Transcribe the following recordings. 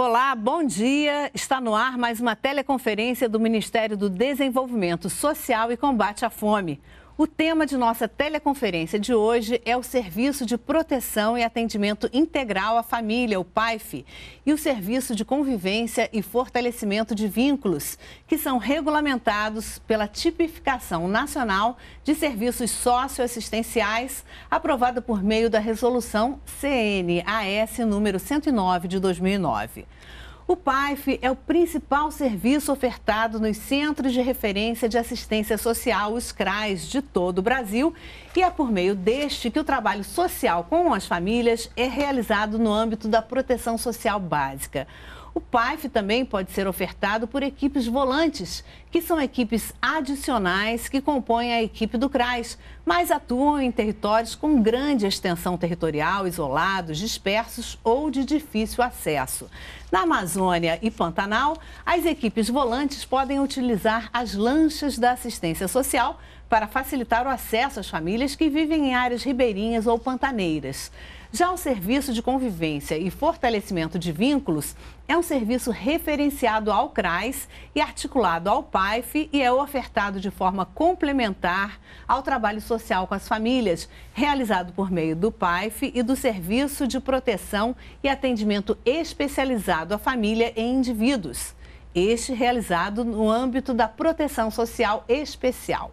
Olá, bom dia. Está no ar mais uma teleconferência do Ministério do Desenvolvimento Social e Combate à Fome. O tema de nossa teleconferência de hoje é o Serviço de Proteção e Atendimento Integral à Família, o PAIF, e o Serviço de Convivência e Fortalecimento de Vínculos, que são regulamentados pela Tipificação Nacional de Serviços Socioassistenciais, aprovada por meio da Resolução CNAS número 109 de 2009. O PAIF é o principal serviço ofertado nos Centros de Referência de Assistência Social, os CRAs, de todo o Brasil. E é por meio deste que o trabalho social com as famílias é realizado no âmbito da proteção social básica. O PAIF também pode ser ofertado por equipes volantes, que são equipes adicionais que compõem a equipe do CRAS, mas atuam em territórios com grande extensão territorial, isolados, dispersos ou de difícil acesso. Na Amazônia e Pantanal, as equipes volantes podem utilizar as lanchas da assistência social para facilitar o acesso às famílias que vivem em áreas ribeirinhas ou pantaneiras. Já o serviço de convivência e fortalecimento de vínculos é um serviço referenciado ao CRAS e articulado ao PAIF e é ofertado de forma complementar ao trabalho social com as famílias, realizado por meio do PAIF e do Serviço de Proteção e Atendimento Especializado à Família e Indivíduos. Este realizado no âmbito da proteção social especial.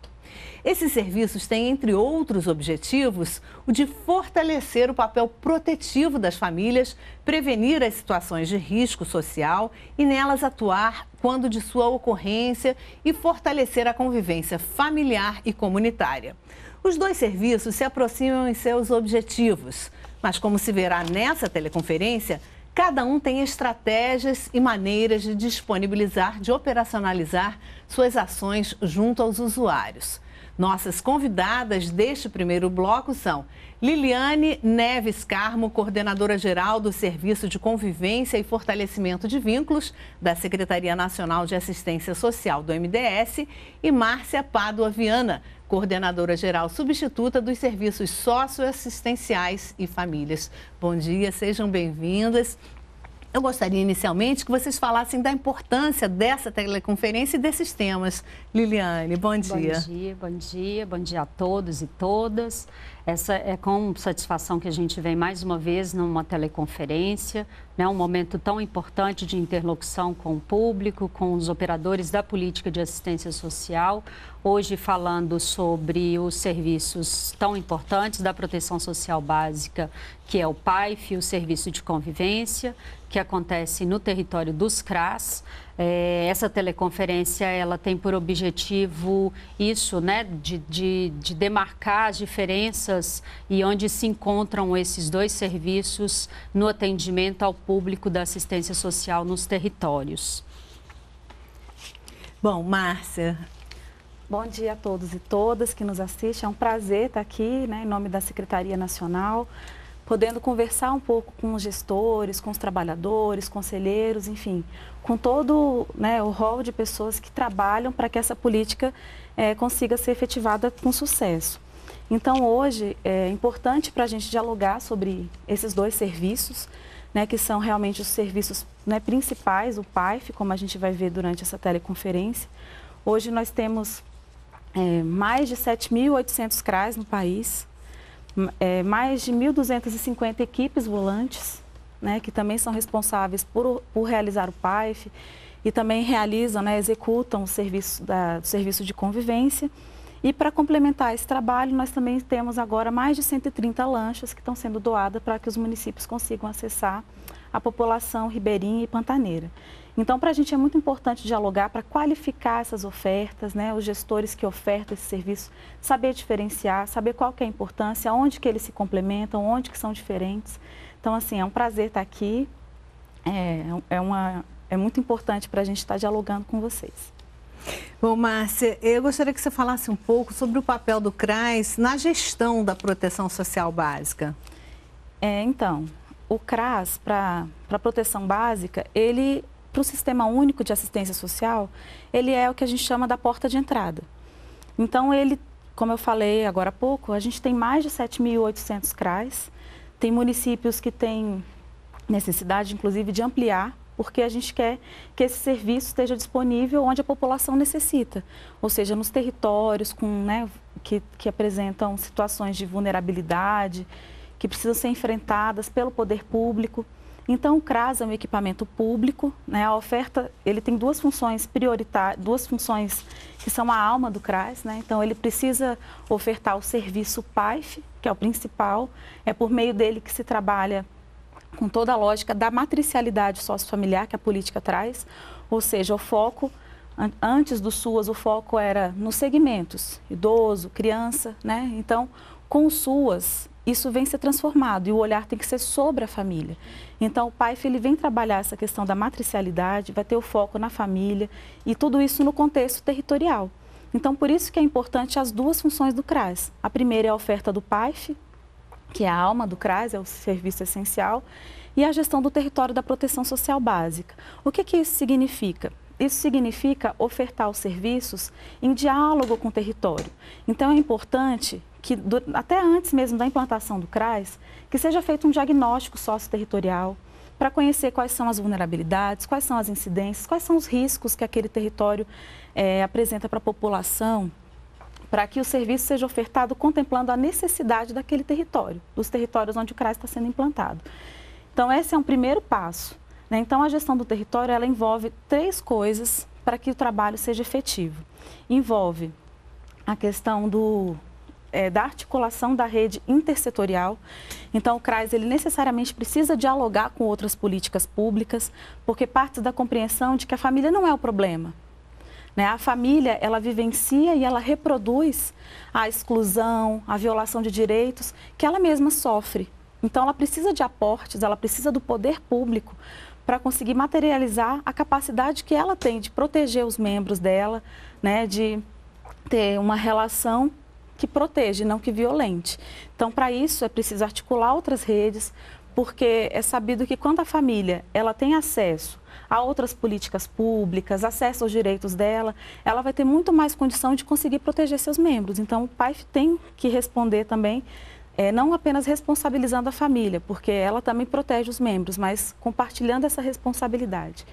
Esses serviços têm, entre outros objetivos, o de fortalecer o papel protetivo das famílias, prevenir as situações de risco social e nelas atuar quando de sua ocorrência e fortalecer a convivência familiar e comunitária. Os dois serviços se aproximam em seus objetivos, mas como se verá nessa teleconferência, Cada um tem estratégias e maneiras de disponibilizar, de operacionalizar suas ações junto aos usuários. Nossas convidadas deste primeiro bloco são Liliane Neves Carmo, coordenadora geral do Serviço de Convivência e Fortalecimento de Vínculos da Secretaria Nacional de Assistência Social do MDS, e Márcia Pádua Viana, coordenadora geral substituta dos serviços socioassistenciais e famílias. Bom dia, sejam bem-vindas. Eu gostaria inicialmente que vocês falassem da importância dessa teleconferência e desses temas. Liliane, bom dia. Bom dia, bom dia, bom dia a todos e todas. Essa é com satisfação que a gente vem mais uma vez numa teleconferência, né, um momento tão importante de interlocução com o público, com os operadores da política de assistência social, hoje falando sobre os serviços tão importantes da proteção social básica, que é o PAIF, o Serviço de Convivência, que acontece no território dos CRAS. É, essa teleconferência ela tem por objetivo isso, né, de, de, de, demarcar as diferenças e onde se encontram esses dois serviços no atendimento ao público da assistência social nos territórios. Bom, Márcia. Bom dia a todos e todas que nos assistem. É um prazer estar aqui, né, em nome da Secretaria Nacional podendo conversar um pouco com os gestores, com os trabalhadores, conselheiros, enfim, com todo né, o rol de pessoas que trabalham para que essa política é, consiga ser efetivada com sucesso. Então, hoje, é importante para a gente dialogar sobre esses dois serviços, né, que são realmente os serviços né, principais, o PAIF, como a gente vai ver durante essa teleconferência. Hoje nós temos é, mais de 7.800 CRAs no país, é, mais de 1.250 equipes volantes, né, que também são responsáveis por, por realizar o PAIF e também realizam, né, executam o serviço, da, o serviço de convivência. E para complementar esse trabalho, nós também temos agora mais de 130 lanchas que estão sendo doadas para que os municípios consigam acessar a população ribeirinha e pantaneira. Então, para a gente é muito importante dialogar para qualificar essas ofertas, né? os gestores que ofertam esse serviço, saber diferenciar, saber qual que é a importância, onde que eles se complementam, onde que são diferentes. Então, assim, é um prazer estar tá aqui, é, é, uma, é muito importante para a gente estar tá dialogando com vocês. Bom, Márcia, eu gostaria que você falasse um pouco sobre o papel do CRAS na gestão da proteção social básica. É, então, o CRAS, para a proteção básica, ele para o Sistema Único de Assistência Social, ele é o que a gente chama da porta de entrada. Então, ele, como eu falei agora há pouco, a gente tem mais de 7.800 CRAs, tem municípios que têm necessidade, inclusive, de ampliar porque a gente quer que esse serviço esteja disponível onde a população necessita, ou seja, nos territórios com, né, que, que apresentam situações de vulnerabilidade, que precisam ser enfrentadas pelo poder público. Então, o CRAS é um equipamento público, né? a oferta, ele tem duas funções prioritárias, duas funções que são a alma do CRAS, né? então ele precisa ofertar o serviço PAIF, que é o principal, é por meio dele que se trabalha com toda a lógica da matricialidade sócio-familiar que a política traz, ou seja, o foco antes do SUAS o foco era nos segmentos, idoso, criança, né? Então, com o SUAS, isso vem ser transformado e o olhar tem que ser sobre a família. Então, o pai ele vem trabalhar essa questão da matricialidade, vai ter o foco na família e tudo isso no contexto territorial. Então, por isso que é importante as duas funções do CRAS. A primeira é a oferta do PAIF, que é a alma do CRAS, é o serviço essencial, e a gestão do território da proteção social básica. O que, que isso significa? Isso significa ofertar os serviços em diálogo com o território. Então, é importante que, até antes mesmo da implantação do CRAS, que seja feito um diagnóstico socio-territorial para conhecer quais são as vulnerabilidades, quais são as incidências, quais são os riscos que aquele território é, apresenta para a população, para que o serviço seja ofertado contemplando a necessidade daquele território, dos territórios onde o CRAS está sendo implantado. Então, esse é um primeiro passo. Né? Então, a gestão do território ela envolve três coisas para que o trabalho seja efetivo. Envolve a questão do, é, da articulação da rede intersetorial. Então, o CRAS ele necessariamente precisa dialogar com outras políticas públicas, porque parte da compreensão de que a família não é o problema. Né? A família, ela vivencia e ela reproduz a exclusão, a violação de direitos que ela mesma sofre. Então, ela precisa de aportes, ela precisa do poder público para conseguir materializar a capacidade que ela tem de proteger os membros dela, né, de ter uma relação que protege, não que violente. Então, para isso é preciso articular outras redes, porque é sabido que quando a família ela tem acesso a outras políticas públicas, acesso aos direitos dela, ela vai ter muito mais condição de conseguir proteger seus membros. Então, o pai tem que responder também é, não apenas responsabilizando a família, porque ela também protege os membros, mas compartilhando essa responsabilidade.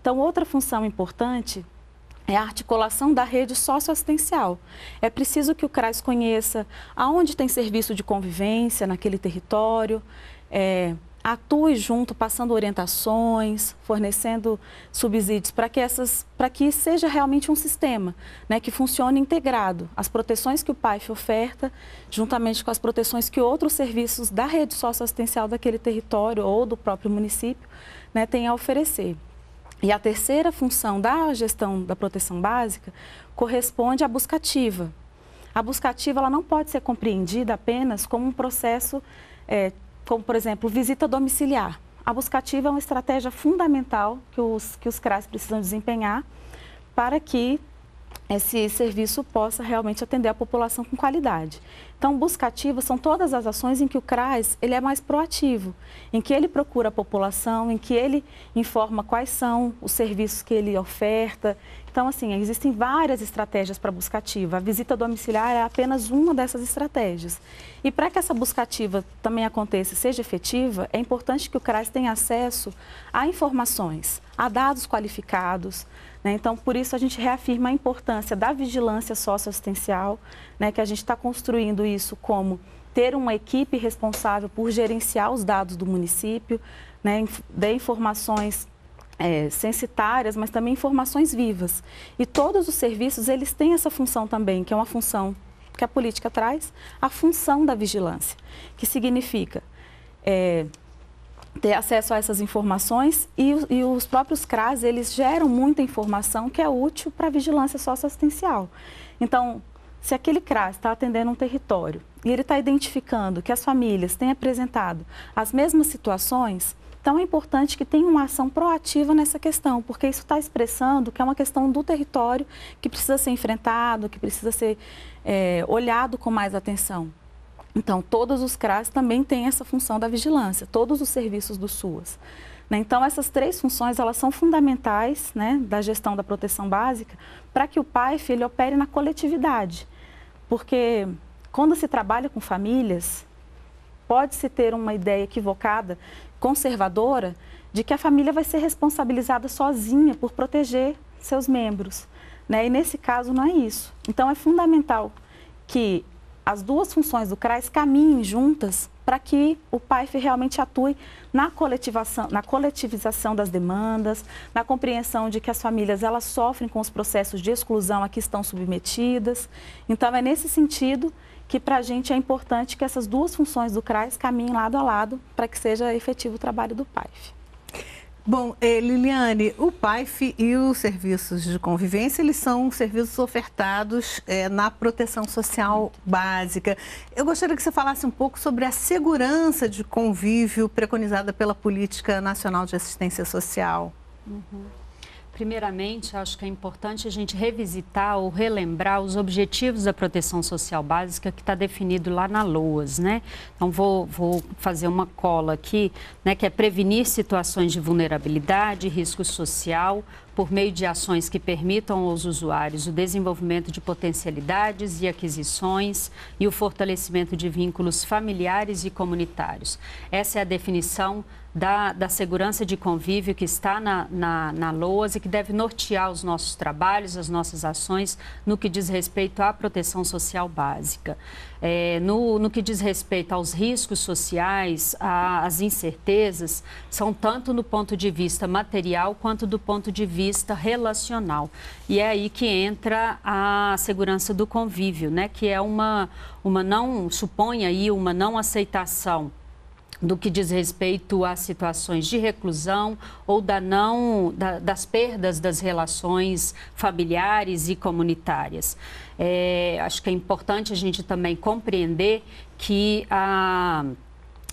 Então, outra função importante é a articulação da rede socioassistencial. É preciso que o CRAS conheça aonde tem serviço de convivência naquele território, é, atue junto, passando orientações, fornecendo subsídios para que essas, para que seja realmente um sistema, né, que funcione integrado. As proteções que o PAIF oferta, juntamente com as proteções que outros serviços da rede socioassistencial daquele território ou do próprio município, né, têm a oferecer. E a terceira função da gestão da proteção básica corresponde à buscativa. A buscativa ela não pode ser compreendida apenas como um processo é, como, por exemplo, visita domiciliar. A buscativa é uma estratégia fundamental que os, que os CRAS precisam desempenhar para que esse serviço possa realmente atender a população com qualidade. Então, buscativa são todas as ações em que o CRAS ele é mais proativo, em que ele procura a população, em que ele informa quais são os serviços que ele oferta, então, assim, existem várias estratégias para busca ativa. A visita domiciliar é apenas uma dessas estratégias. E para que essa busca ativa também aconteça e seja efetiva, é importante que o CRAS tenha acesso a informações, a dados qualificados. Né? Então, por isso, a gente reafirma a importância da vigilância socioassistencial, né? que a gente está construindo isso como ter uma equipe responsável por gerenciar os dados do município, né? de informações é, censitárias, mas também informações vivas. E todos os serviços, eles têm essa função também, que é uma função que a política traz, a função da vigilância, que significa é, ter acesso a essas informações e, e, os próprios CRAS, eles geram muita informação que é útil para a vigilância socioassistencial. Então, se aquele CRAS está atendendo um território e ele está identificando que as famílias têm apresentado as mesmas situações, então é importante que tenha uma ação proativa nessa questão, porque isso está expressando que é uma questão do território que precisa ser enfrentado, que precisa ser é, olhado com mais atenção. Então, todos os CRAS também têm essa função da vigilância, todos os serviços do SUAS. Né? Então, essas três funções elas são fundamentais né, da gestão da proteção básica para que o pai ele opere na coletividade. Porque quando se trabalha com famílias, pode-se ter uma ideia equivocada conservadora de que a família vai ser responsabilizada sozinha por proteger seus membros. Né? E nesse caso não é isso. Então é fundamental que as duas funções do CRAS caminhem juntas para que o PAIF realmente atue na, coletivação, na coletivização das demandas, na compreensão de que as famílias elas sofrem com os processos de exclusão a que estão submetidas. Então, é nesse sentido que para a gente é importante que essas duas funções do CRAS caminhem lado a lado para que seja efetivo o trabalho do PAIF. Bom, eh, Liliane, o PAIF e os serviços de convivência, eles são serviços ofertados é, na proteção social básica. Eu gostaria que você falasse um pouco sobre a segurança de convívio preconizada pela Política Nacional de Assistência Social. Uhum. Primeiramente, acho que é importante a gente revisitar ou relembrar os objetivos da proteção social básica que está definido lá na LOAS, né? Então, vou, vou fazer uma cola aqui, né, que é prevenir situações de vulnerabilidade, risco social, por meio de ações que permitam aos usuários o desenvolvimento de potencialidades e aquisições e o fortalecimento de vínculos familiares e comunitários. Essa é a definição da, da segurança de convívio que está na, na, na LOAS e que deve nortear os nossos trabalhos, as nossas ações no que diz respeito à proteção social básica. É, no, no que diz respeito aos riscos sociais, as incertezas, são tanto no ponto de vista material quanto do ponto de vista vista relacional. E é aí que entra a segurança do convívio, né? que é uma, uma não, supõe aí uma não aceitação do que diz respeito a situações de reclusão ou da não, da, das perdas das relações familiares e comunitárias. É, acho que é importante a gente também compreender que a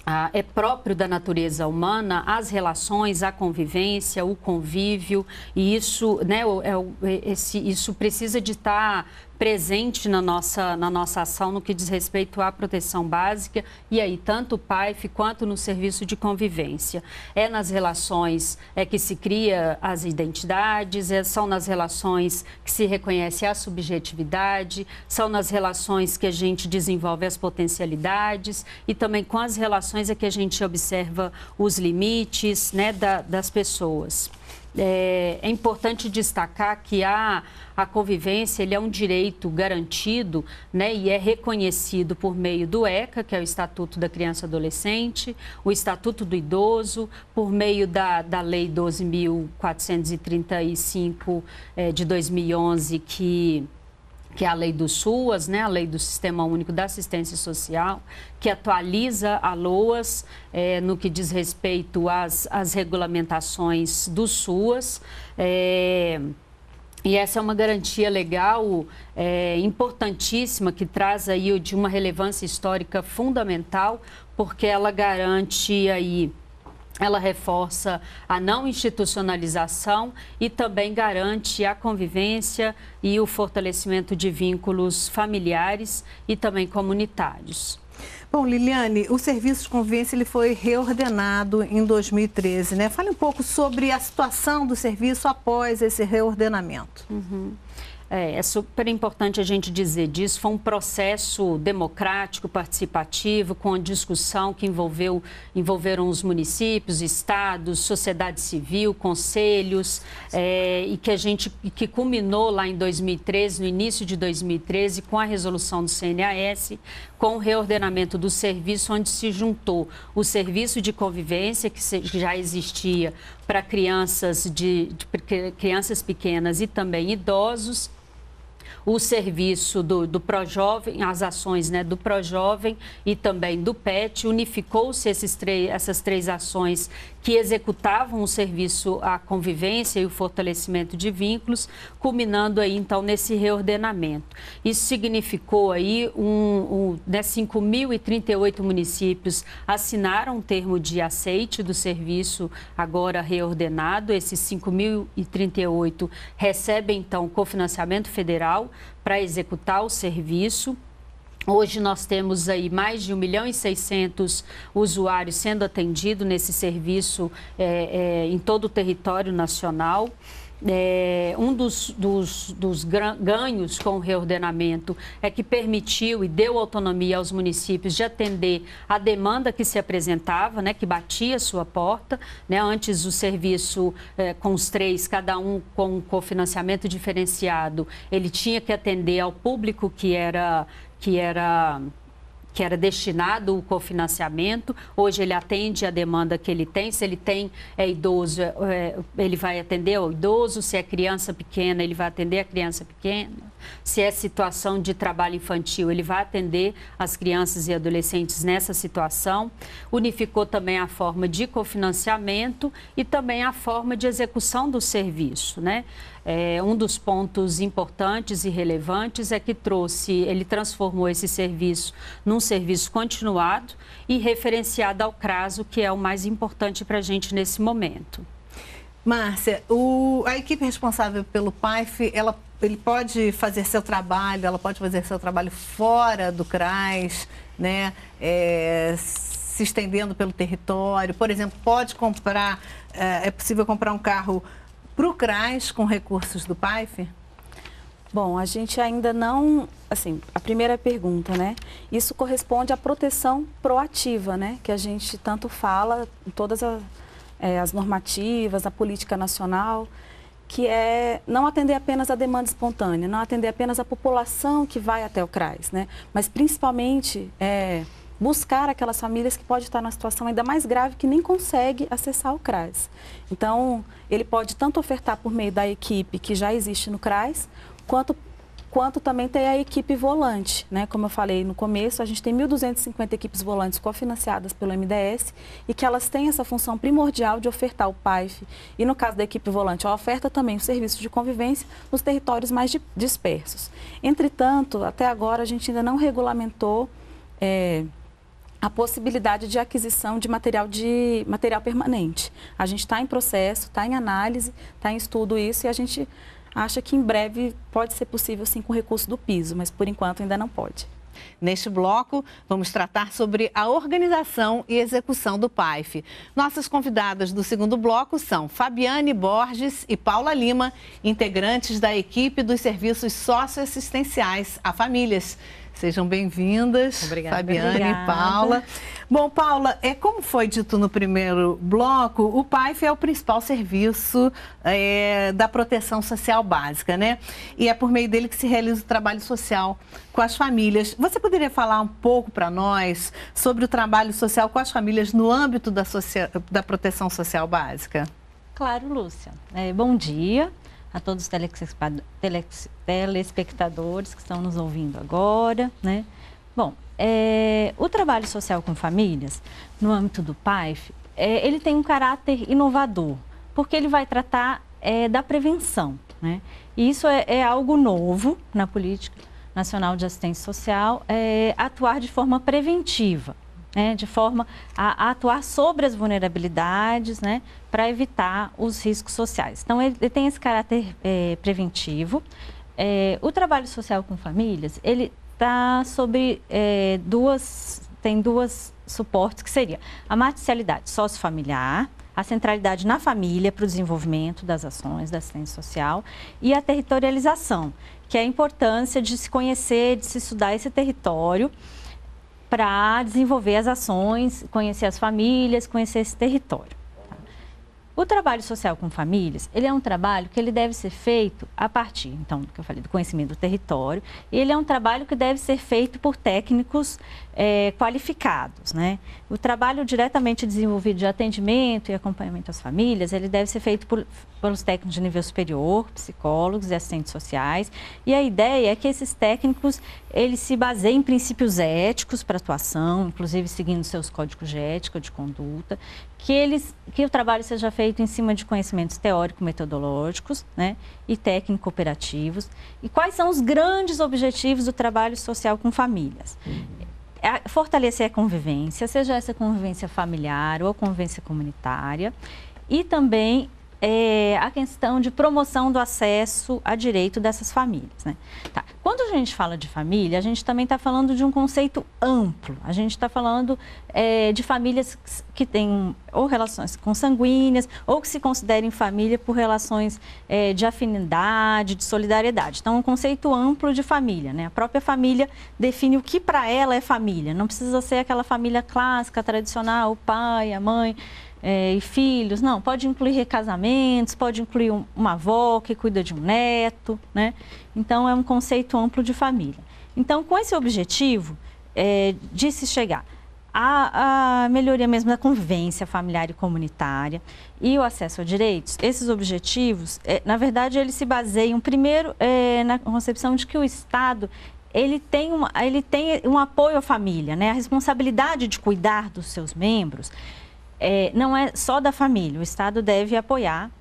ah, é próprio da natureza humana as relações, a convivência, o convívio, e isso, né, é, é, esse, isso precisa de estar tá presente na nossa, na nossa ação no que diz respeito à proteção básica, e aí tanto o PAIF quanto no serviço de convivência. É nas relações é que se cria as identidades, é, são nas relações que se reconhece a subjetividade, são nas relações que a gente desenvolve as potencialidades e também com as relações é que a gente observa os limites né, da, das pessoas é, é, importante destacar que a, a convivência ele é um direito garantido né, e é reconhecido por meio do ECA, que é o Estatuto da Criança e Adolescente, o Estatuto do Idoso, por meio da, da Lei 12.435 é, de 2011, que que é a lei do SUAS, né, a lei do Sistema Único da Assistência Social, que atualiza a LOAS é, no que diz respeito às, às regulamentações do SUAS. É, e essa é uma garantia legal é, importantíssima que traz aí de uma relevância histórica fundamental, porque ela garante aí ela reforça a não institucionalização e também garante a convivência e o fortalecimento de vínculos familiares e também comunitários. Bom, Liliane, o serviço de convivência ele foi reordenado em 2013, né? Fale um pouco sobre a situação do serviço após esse reordenamento. Uhum. É, é, super importante a gente dizer disso. Foi um processo democrático, participativo, com a discussão que envolveu, envolveram os municípios, estados, sociedade civil, conselhos, é, e que a gente que culminou lá em 2013, no início de 2013, com a resolução do CNAS, com o reordenamento do serviço, onde se juntou o serviço de convivência que já existia para crianças de, de crianças pequenas e também idosos o serviço do, do Projovem, as ações né, do Projovem e também do PET, unificou-se essas três ações que executavam o serviço à convivência e o fortalecimento de vínculos, culminando aí então nesse reordenamento. Isso significou aí um, um né, 5.038 municípios assinaram um termo de aceite do serviço agora reordenado. Esses 5.038 recebem então cofinanciamento federal para executar o serviço. Hoje nós temos aí mais de 1 milhão e 600 usuários sendo atendidos nesse serviço é, é, em todo o território nacional. É, um dos, dos, dos ganhos com o reordenamento é que permitiu e deu autonomia aos municípios de atender a demanda que se apresentava, né, que batia a sua porta. Né, antes, o serviço é, com os três, cada um com um cofinanciamento diferenciado, ele tinha que atender ao público que era. Que era que era destinado o cofinanciamento. Hoje ele atende a demanda que ele tem. Se ele tem é idoso, é, é ele vai atender ao idoso. Se é criança pequena, ele vai atender a criança pequena. Se é situação de trabalho infantil, ele vai atender as crianças e adolescentes nessa situação. Unificou também a forma de cofinanciamento e também a forma de execução do serviço, né? É, um dos pontos importantes e relevantes é que trouxe, ele transformou esse serviço num serviço continuado e referenciado ao CRASO, que é o mais importante para a gente nesse momento. Márcia, o, a equipe responsável pelo PAIF, ela, ele pode fazer seu trabalho, ela pode fazer seu trabalho fora do CRAS, né? É, se estendendo pelo território, por exemplo, pode comprar, é, é possível comprar um carro para o CRAS com recursos do PAIF? Bom, a gente ainda não, assim, a primeira pergunta, né? Isso corresponde à proteção proativa, né? Que a gente tanto fala em todas a, é, as normativas, a política nacional, que é não atender apenas a demanda espontânea, não atender apenas a população que vai até o CRAS, né? Mas principalmente é, buscar aquelas famílias que podem estar numa situação ainda mais grave que nem consegue acessar o CRAS. Então, ele pode tanto ofertar por meio da equipe que já existe no CRAS, quanto quanto também tem a equipe volante, né? Como eu falei no começo, a gente tem 1.250 equipes volantes cofinanciadas pelo MDS e que elas têm essa função primordial de ofertar o PAIF e, no caso da equipe volante, a oferta também o serviço de convivência nos territórios mais dispersos. Entretanto, até agora a gente ainda não regulamentou. É a possibilidade de aquisição de material de material permanente. A gente está em processo, está em análise, está em estudo isso e a gente acha que em breve pode ser possível sim com recurso do piso, mas por enquanto ainda não pode. Neste bloco, vamos tratar sobre a organização e execução do PAIF. Nossas convidadas do segundo bloco são Fabiane Borges e Paula Lima, integrantes da equipe dos serviços socioassistenciais a famílias. Sejam bem-vindas, Fabiana Obrigada. e Paula. Bom, Paula, é como foi dito no primeiro bloco, o PAIF é o principal serviço é, da proteção social básica, né? E é por meio dele que se realiza o trabalho social com as famílias. Você poderia falar um pouco para nós sobre o trabalho social com as famílias no âmbito da, social, da proteção social básica? Claro, Lúcia. É, bom dia a todos os telespectadores que estão nos ouvindo agora, né? Bom, é, o trabalho social com famílias, no âmbito do PAIF, é, ele tem um caráter inovador, porque ele vai tratar é, da prevenção. Né? E isso é, é algo novo na política nacional de assistência social, é, atuar de forma preventiva. Né? de forma a, a atuar sobre as vulnerabilidades, né, para evitar os riscos sociais. Então, ele, ele tem esse caráter é, preventivo. É, o trabalho social com famílias, ele está sobre é, duas, tem duas suportes, que seria a matricialidade sociofamiliar, a centralidade na família para o desenvolvimento das ações da assistência social e a territorialização, que é a importância de se conhecer, de se estudar esse território para desenvolver as ações, conhecer as famílias, conhecer esse território. O trabalho social com famílias, ele é um trabalho que ele deve ser feito a partir, então, do que eu falei, do conhecimento do território, e ele é um trabalho que deve ser feito por técnicos é, qualificados, né? O trabalho diretamente desenvolvido de atendimento e acompanhamento às famílias, ele deve ser feito por, pelos técnicos de nível superior, psicólogos e assistentes sociais, e a ideia é que esses técnicos, eles se baseiem em princípios éticos para atuação, inclusive seguindo seus códigos de ética, de conduta, que eles que o trabalho seja feito em cima de conhecimentos teórico-metodológicos né, e técnico-operativos. E quais são os grandes objetivos do trabalho social com famílias? É fortalecer a convivência, seja essa convivência familiar ou convivência comunitária, e também é, a questão de promoção do acesso a direito dessas famílias. Né? Tá. Quando a gente fala de família, a gente também está falando de um conceito amplo. A gente está falando é, de famílias que têm ou relações consanguíneas ou que se considerem família por relações é, de afinidade, de solidariedade. Então, um conceito amplo de família. Né? A própria família define o que para ela é família. Não precisa ser aquela família clássica, tradicional, o pai, a mãe é, e filhos. Não, pode incluir recasamentos, pode incluir uma avó que cuida de um neto, né? Então, é um conceito amplo de família. Então, com esse objetivo é, de se chegar à, à melhoria mesmo da convivência familiar e comunitária e o acesso a direitos, esses objetivos, é, na verdade, eles se baseiam primeiro é, na concepção de que o Estado ele tem, uma, ele tem um apoio à família, né? a responsabilidade de cuidar dos seus membros é, não é só da família. O Estado deve apoiar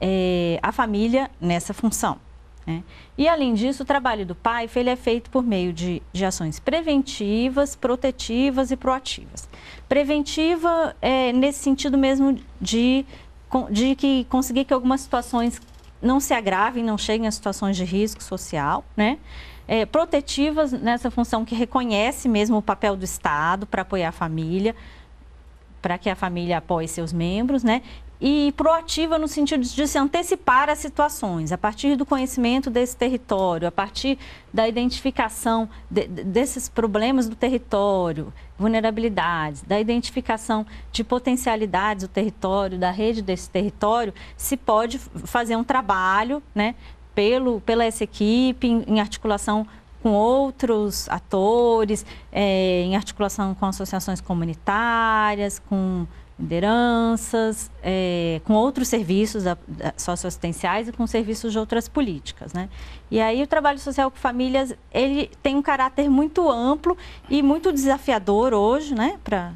é, a família nessa função. Né? E, além disso, o trabalho do PAIF ele é feito por meio de, de ações preventivas, protetivas e proativas. Preventiva é nesse sentido mesmo de, de que conseguir que algumas situações não se agravem, não cheguem a situações de risco social, né? É, protetivas nessa função que reconhece mesmo o papel do Estado para apoiar a família, para que a família apoie seus membros, né? E proativa no sentido de se antecipar às situações, a partir do conhecimento desse território, a partir da identificação de, desses problemas do território, vulnerabilidades, da identificação de potencialidades do território, da rede desse território, se pode fazer um trabalho, né, pelo, pela essa equipe, em, em articulação com outros atores, é, em articulação com associações comunitárias, com lideranças, é, com outros serviços socioassistenciais e com serviços de outras políticas, né? E aí o trabalho social com famílias ele tem um caráter muito amplo e muito desafiador hoje, né? Para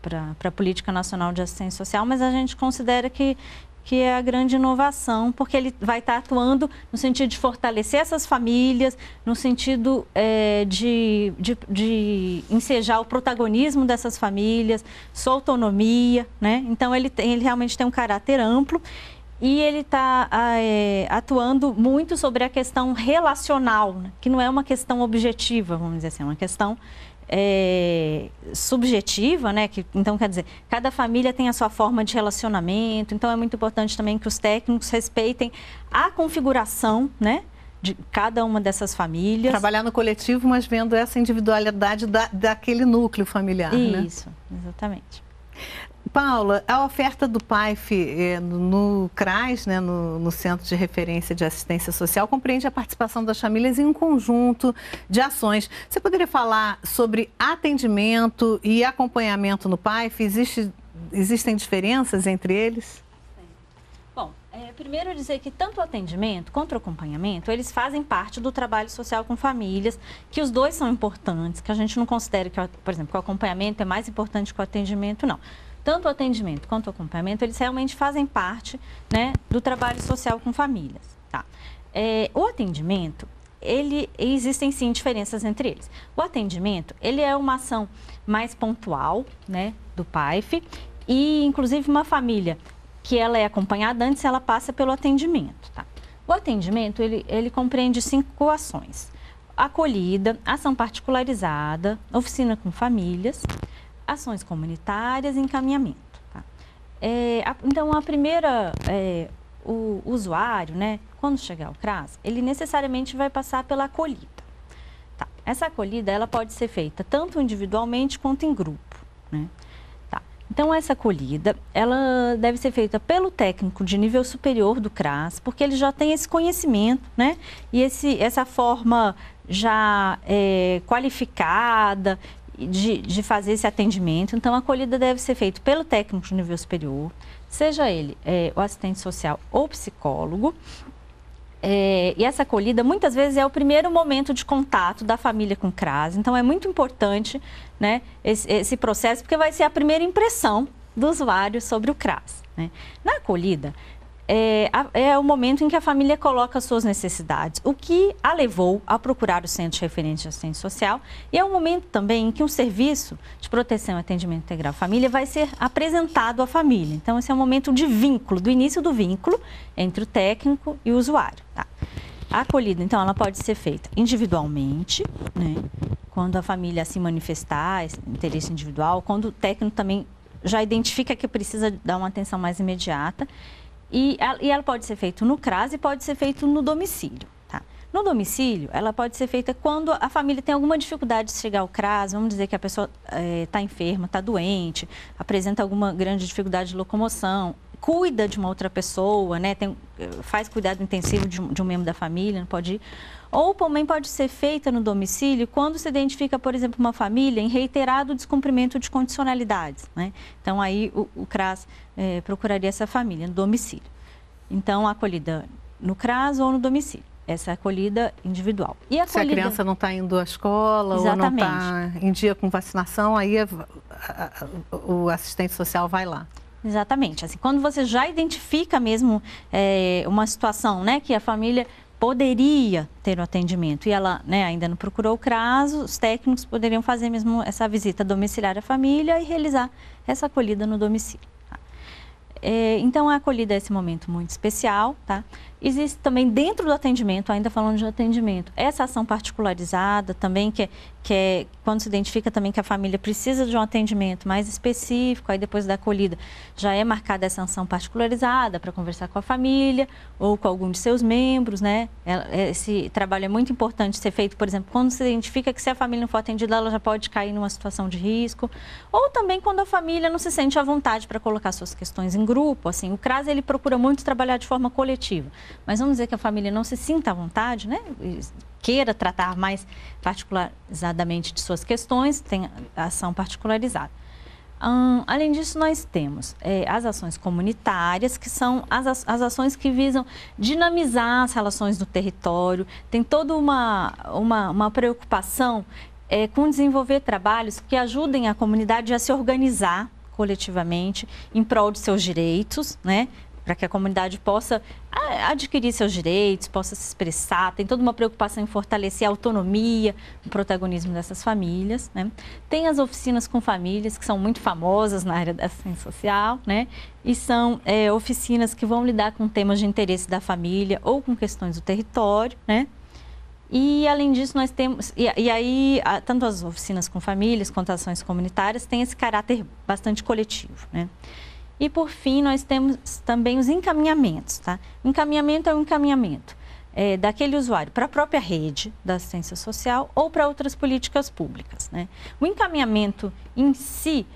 para a política nacional de assistência social, mas a gente considera que que é a grande inovação, porque ele vai estar tá atuando no sentido de fortalecer essas famílias, no sentido é, de, de, de ensejar o protagonismo dessas famílias, sua autonomia, né? Então, ele, tem, ele realmente tem um caráter amplo e ele está é, ah, eh, atuando muito sobre a questão relacional, né? que não é uma questão objetiva, vamos dizer assim, é uma questão é, subjetiva, né? Que, então, quer dizer, cada família tem a sua forma de relacionamento, então é muito importante também que os técnicos respeitem a configuração, né? De cada uma dessas famílias. Trabalhar no coletivo, mas vendo essa individualidade da, daquele núcleo familiar. Né? Isso, né? exatamente. Paula, a oferta do PAIF eh, no CRAS, né, no, no, Centro de Referência de Assistência Social, compreende a participação das famílias em um conjunto de ações. Você poderia falar sobre atendimento e acompanhamento no PAIF? Existe, existem diferenças entre eles? Bom, é, primeiro dizer que tanto o atendimento quanto o acompanhamento, eles fazem parte do trabalho social com famílias, que os dois são importantes, que a gente não considera que, por exemplo, que o acompanhamento é mais importante que o atendimento, não tanto o atendimento quanto o acompanhamento, eles realmente fazem parte né, do trabalho social com famílias. Tá? É, o atendimento, ele existem sim diferenças entre eles. O atendimento, ele é uma ação mais pontual, né, do PAIF, e inclusive uma família que ela é acompanhada antes, ela passa pelo atendimento, tá? O atendimento, ele, ele compreende cinco ações. Acolhida, ação particularizada, oficina com famílias, ações comunitárias e encaminhamento. Tá? É, a, então, a primeira, é, o, usuário, né, quando chegar ao CRAS, ele necessariamente vai passar pela acolhida. Tá? Essa acolhida ela pode ser feita tanto individualmente quanto em grupo. Né? Tá. Então, essa acolhida ela deve ser feita pelo técnico de nível superior do CRAS, porque ele já tem esse conhecimento né? e esse, essa forma já é, qualificada de, de fazer esse atendimento. Então, a acolhida deve ser feita pelo técnico de nível superior, seja ele é, o assistente social ou psicólogo. É, e essa acolhida muitas vezes é o primeiro momento de contato da família com o CRAS. Então é muito importante né, esse, esse processo, porque vai ser a primeira impressão do usuário sobre o CRAS. Né? Na acolhida, é, é, o momento em que a família coloca suas necessidades, o que a levou a procurar o Centro de Referência de Assistência Social. E é um momento também em que um serviço de proteção e atendimento integral à família vai ser apresentado à família. Então, esse é o momento de vínculo, do início do vínculo entre o técnico e o usuário. Tá? A acolhida, então, ela pode ser feita individualmente, né? quando a família se manifestar, interesse individual, quando o técnico também já identifica que precisa dar uma atenção mais imediata e, e ela pode ser feita no CRAS e pode ser feita no domicílio. Tá? No domicílio, ela pode ser feita quando a família tem alguma dificuldade de chegar ao CRAS, vamos dizer que a pessoa está eh, é, enferma, está doente, apresenta alguma grande dificuldade de locomoção, cuida de uma outra pessoa, né? Tem, eh, faz cuidado intensivo de um, de um membro da família, não pode ir ou também pode ser feita no domicílio quando se identifica, por exemplo, uma família em reiterado descumprimento de condicionalidades. Né? Então, aí o, o CRAS é, procuraria essa família no domicílio. Então, a acolhida no CRAS ou no domicílio. Essa é acolhida individual. E a acolhida... Se a criança não está indo à escola Exatamente. ou não está em dia com vacinação, aí a, a, a, o assistente social vai lá. Exatamente. Assim, quando você já identifica mesmo é, uma situação, né, que a família poderia ter o atendimento. E ela né, ainda não procurou o caso, os técnicos poderiam fazer mesmo essa visita domiciliar à família e realizar essa acolhida no domicílio. Tá? É, então, a acolhida é esse momento muito especial, tá? Existe também dentro do atendimento, ainda falando de atendimento, essa ação particularizada também, que é, que é quando se identifica também que a família precisa de um atendimento mais específico, aí depois da acolhida já é marcada essa ação particularizada para conversar com a família ou com algum de seus membros, né? Esse trabalho é muito importante ser feito, por exemplo, quando se identifica que se a família não for atendida, ela já pode cair numa situação de risco, ou também quando a família não se sente à vontade para colocar suas questões em grupo, assim, o CRAS ele procura muito trabalhar de forma coletiva. Mas vamos dizer que a família não se sinta à vontade, né? queira tratar mais particularizadamente de suas questões, tem ação particularizada. Hum, além disso, nós temos é, as ações comunitárias, que são as, as ações que visam dinamizar as relações do território. Tem toda uma, uma, uma preocupação é, com desenvolver trabalhos que ajudem a comunidade a se organizar coletivamente em prol de seus direitos, né? para que a comunidade possa adquirir seus direitos, possa se expressar. Tem toda uma preocupação em fortalecer a autonomia, o protagonismo dessas famílias. Né? Tem as oficinas com famílias, que são muito famosas na área da assistência social, né? e são é, oficinas que vão lidar com temas de interesse da família ou com questões do território. Né? E, além disso, nós temos. E, e aí, a, tanto as oficinas com famílias quanto as ações comunitárias têm esse caráter bastante coletivo. Né? E por fim, nós temos também os encaminhamentos. Tá? Encaminhamento é um encaminhamento é, daquele usuário para a própria rede da assistência social ou para outras políticas públicas. Né? O encaminhamento em si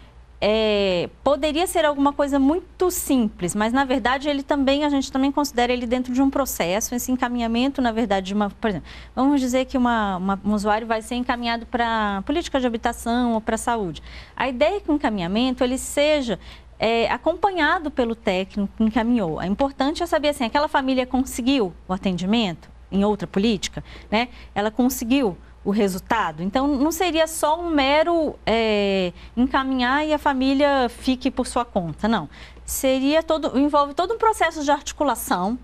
é, poderia ser alguma coisa muito simples, mas na verdade ele também a gente também considera ele dentro de um processo, esse encaminhamento na verdade de uma, por exemplo, vamos dizer que uma, uma, um usuário vai ser encaminhado para política de habitação ou para saúde. A ideia é que o encaminhamento ele seja é, acompanhado pelo técnico que encaminhou. É importante eu saber assim, aquela família conseguiu o atendimento em outra política, né? Ela conseguiu o resultado. Então, não seria só um mero é, encaminhar e a família fique por sua conta, não. Seria todo, envolve todo um processo de articulação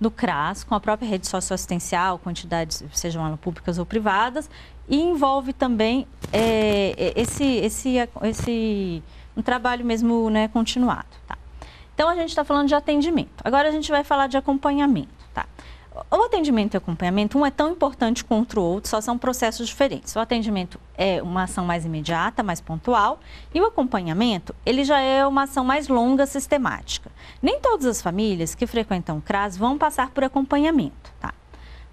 do CRAS com a própria rede socioassistencial, quantidades, sejam elas públicas ou privadas, e envolve também é, é esse, esse, esse um trabalho mesmo né, continuado. Tá? Então a gente está falando de atendimento. Agora a gente vai falar de acompanhamento. Tá? O atendimento e acompanhamento, um é tão importante quanto o outro, só são processos diferentes. O atendimento é uma ação mais imediata, mais pontual, e o acompanhamento, ele já é uma ação mais longa, sistemática. Nem todas as famílias que frequentam o CRAS vão passar por acompanhamento, tá?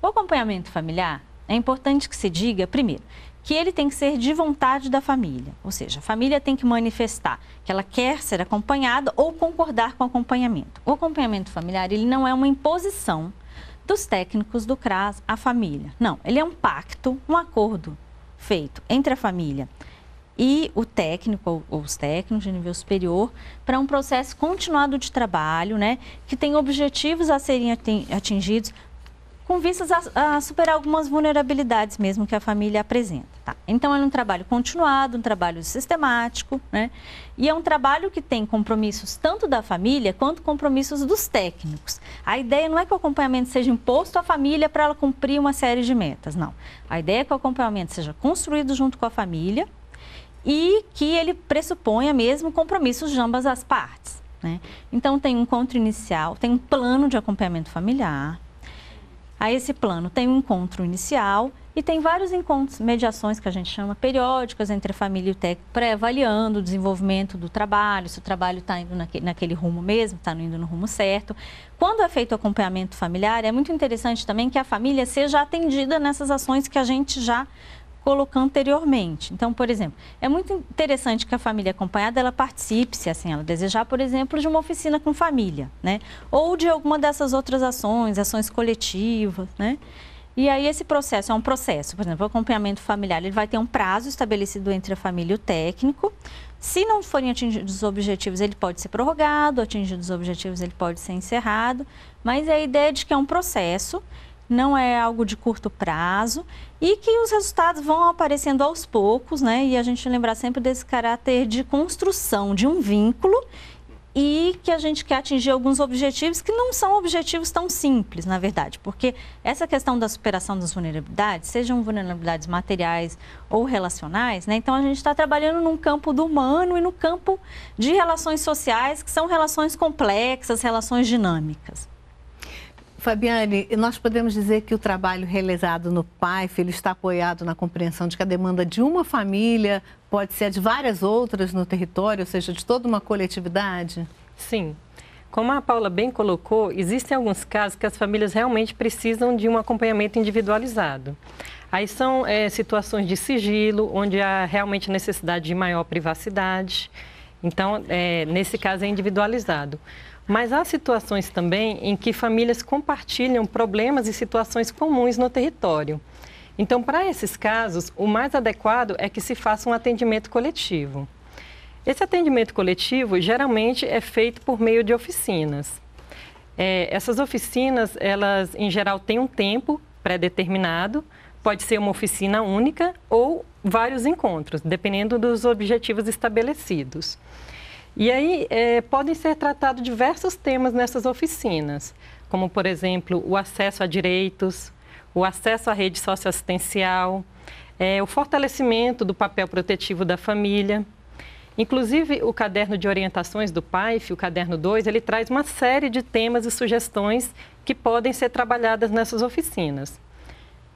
O acompanhamento familiar, é importante que se diga, primeiro, que ele tem que ser de vontade da família, ou seja, a família tem que manifestar que ela quer ser acompanhada ou concordar com o acompanhamento. O acompanhamento familiar ele não é uma imposição dos técnicos do CRAS à família, não, ele é um pacto, um acordo feito entre a família e o técnico ou os técnicos de nível superior para um processo continuado de trabalho, né, que tem objetivos a serem atingidos com vistas a, a, superar algumas vulnerabilidades mesmo que a família apresenta. Tá? Então, é um trabalho continuado, um trabalho sistemático, né? E é um trabalho que tem compromissos tanto da família quanto compromissos dos técnicos. A ideia não é que o acompanhamento seja imposto à família para ela cumprir uma série de metas, não. A ideia é que o acompanhamento seja construído junto com a família e que ele pressuponha mesmo compromissos de ambas as partes. Né? Então, tem um encontro inicial, tem um plano de acompanhamento familiar, a esse plano. Tem um encontro inicial e tem vários encontros, mediações que a gente chama periódicas entre a família e o técnico, pré-avaliando o desenvolvimento do trabalho, se o trabalho está indo naquele, naquele, rumo mesmo, está indo no rumo certo. Quando é feito o acompanhamento familiar, é muito interessante também que a família seja atendida nessas ações que a gente já colocou anteriormente. Então, por exemplo, é muito interessante que a família acompanhada ela participe, se assim ela desejar, por exemplo, de uma oficina com família, né? Ou de alguma dessas outras ações, ações coletivas, né? E aí esse processo é um processo, por exemplo, o acompanhamento familiar, ele vai ter um prazo estabelecido entre a família e o técnico. Se não forem atingidos os objetivos, ele pode ser prorrogado, atingidos os objetivos, ele pode ser encerrado, mas a ideia é de que é um processo não é algo de curto prazo e que os resultados vão aparecendo aos poucos, né? E a gente lembrar sempre desse caráter de construção de um vínculo e que a gente quer atingir alguns objetivos que não são objetivos tão simples, na verdade, porque essa questão da superação das vulnerabilidades, sejam vulnerabilidades materiais ou relacionais, né? Então a gente está trabalhando num campo do humano e no campo de relações sociais, que são relações complexas, relações dinâmicas. Fabiane, nós podemos dizer que o trabalho realizado no PAIF ele está apoiado na compreensão de que a demanda de uma família pode ser a de várias outras no território, ou seja, de toda uma coletividade? Sim. Como a Paula bem colocou, existem alguns casos que as famílias realmente precisam de um acompanhamento individualizado. Aí são é, situações de sigilo, onde há realmente necessidade de maior privacidade. Então, é, nesse caso, é individualizado. Mas há situações também em que famílias compartilham problemas e situações comuns no território. Então, para esses casos, o mais adequado é que se faça um atendimento coletivo. Esse atendimento coletivo geralmente é feito por meio de oficinas. É, essas oficinas, elas em geral têm um tempo pré-determinado, pode ser uma oficina única ou vários encontros, dependendo dos objetivos estabelecidos. E aí é, podem ser tratados diversos temas nessas oficinas, como, por exemplo, o acesso a direitos, o acesso à rede socioassistencial, é, o fortalecimento do papel protetivo da família. Inclusive, o caderno de orientações do PAIF, o caderno 2, ele traz uma série de temas e sugestões que podem ser trabalhadas nessas oficinas.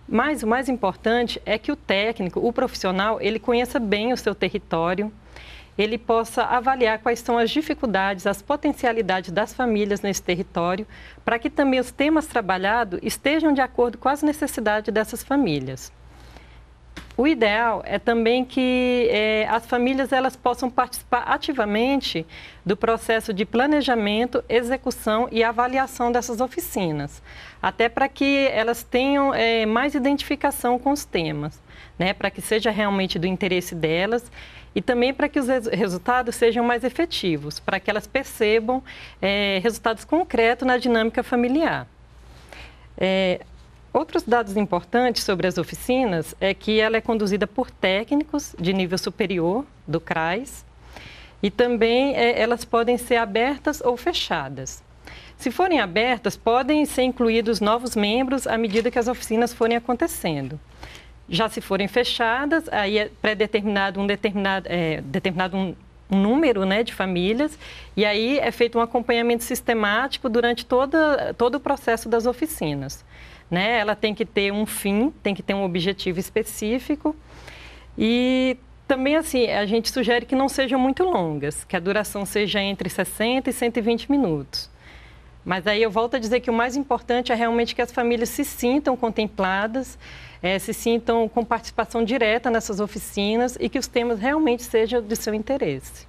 Mas o mais importante é que o técnico, o profissional, ele conheça bem o seu território, ele possa avaliar quais são as dificuldades, as potencialidades das famílias nesse território, para que também os temas trabalhados estejam de acordo com as necessidades dessas famílias. O ideal é também que é, as famílias elas possam participar ativamente do processo de planejamento, execução e avaliação dessas oficinas, até para que elas tenham é, mais identificação com os temas, né, para que seja realmente do interesse delas e também para que os res resultados sejam mais efetivos, para que elas percebam é, resultados concretos na dinâmica familiar. É, outros dados importantes sobre as oficinas é que ela é conduzida por técnicos de nível superior do CRAS e também é, elas podem ser abertas ou fechadas. Se forem abertas, podem ser incluídos novos membros à medida que as oficinas forem acontecendo. Já se forem fechadas, aí é pré-determinado um determinado, é, determinado um, um número né, de famílias, e aí é feito um acompanhamento sistemático durante toda, todo o processo das oficinas. Né? Ela tem que ter um fim, tem que ter um objetivo específico. E também, assim, a gente sugere que não sejam muito longas, que a duração seja entre 60 e 120 minutos. Mas aí eu volto a dizer que o mais importante é realmente que as famílias se sintam contempladas, é, se sintam com participação direta nessas oficinas e que os temas realmente sejam de seu interesse.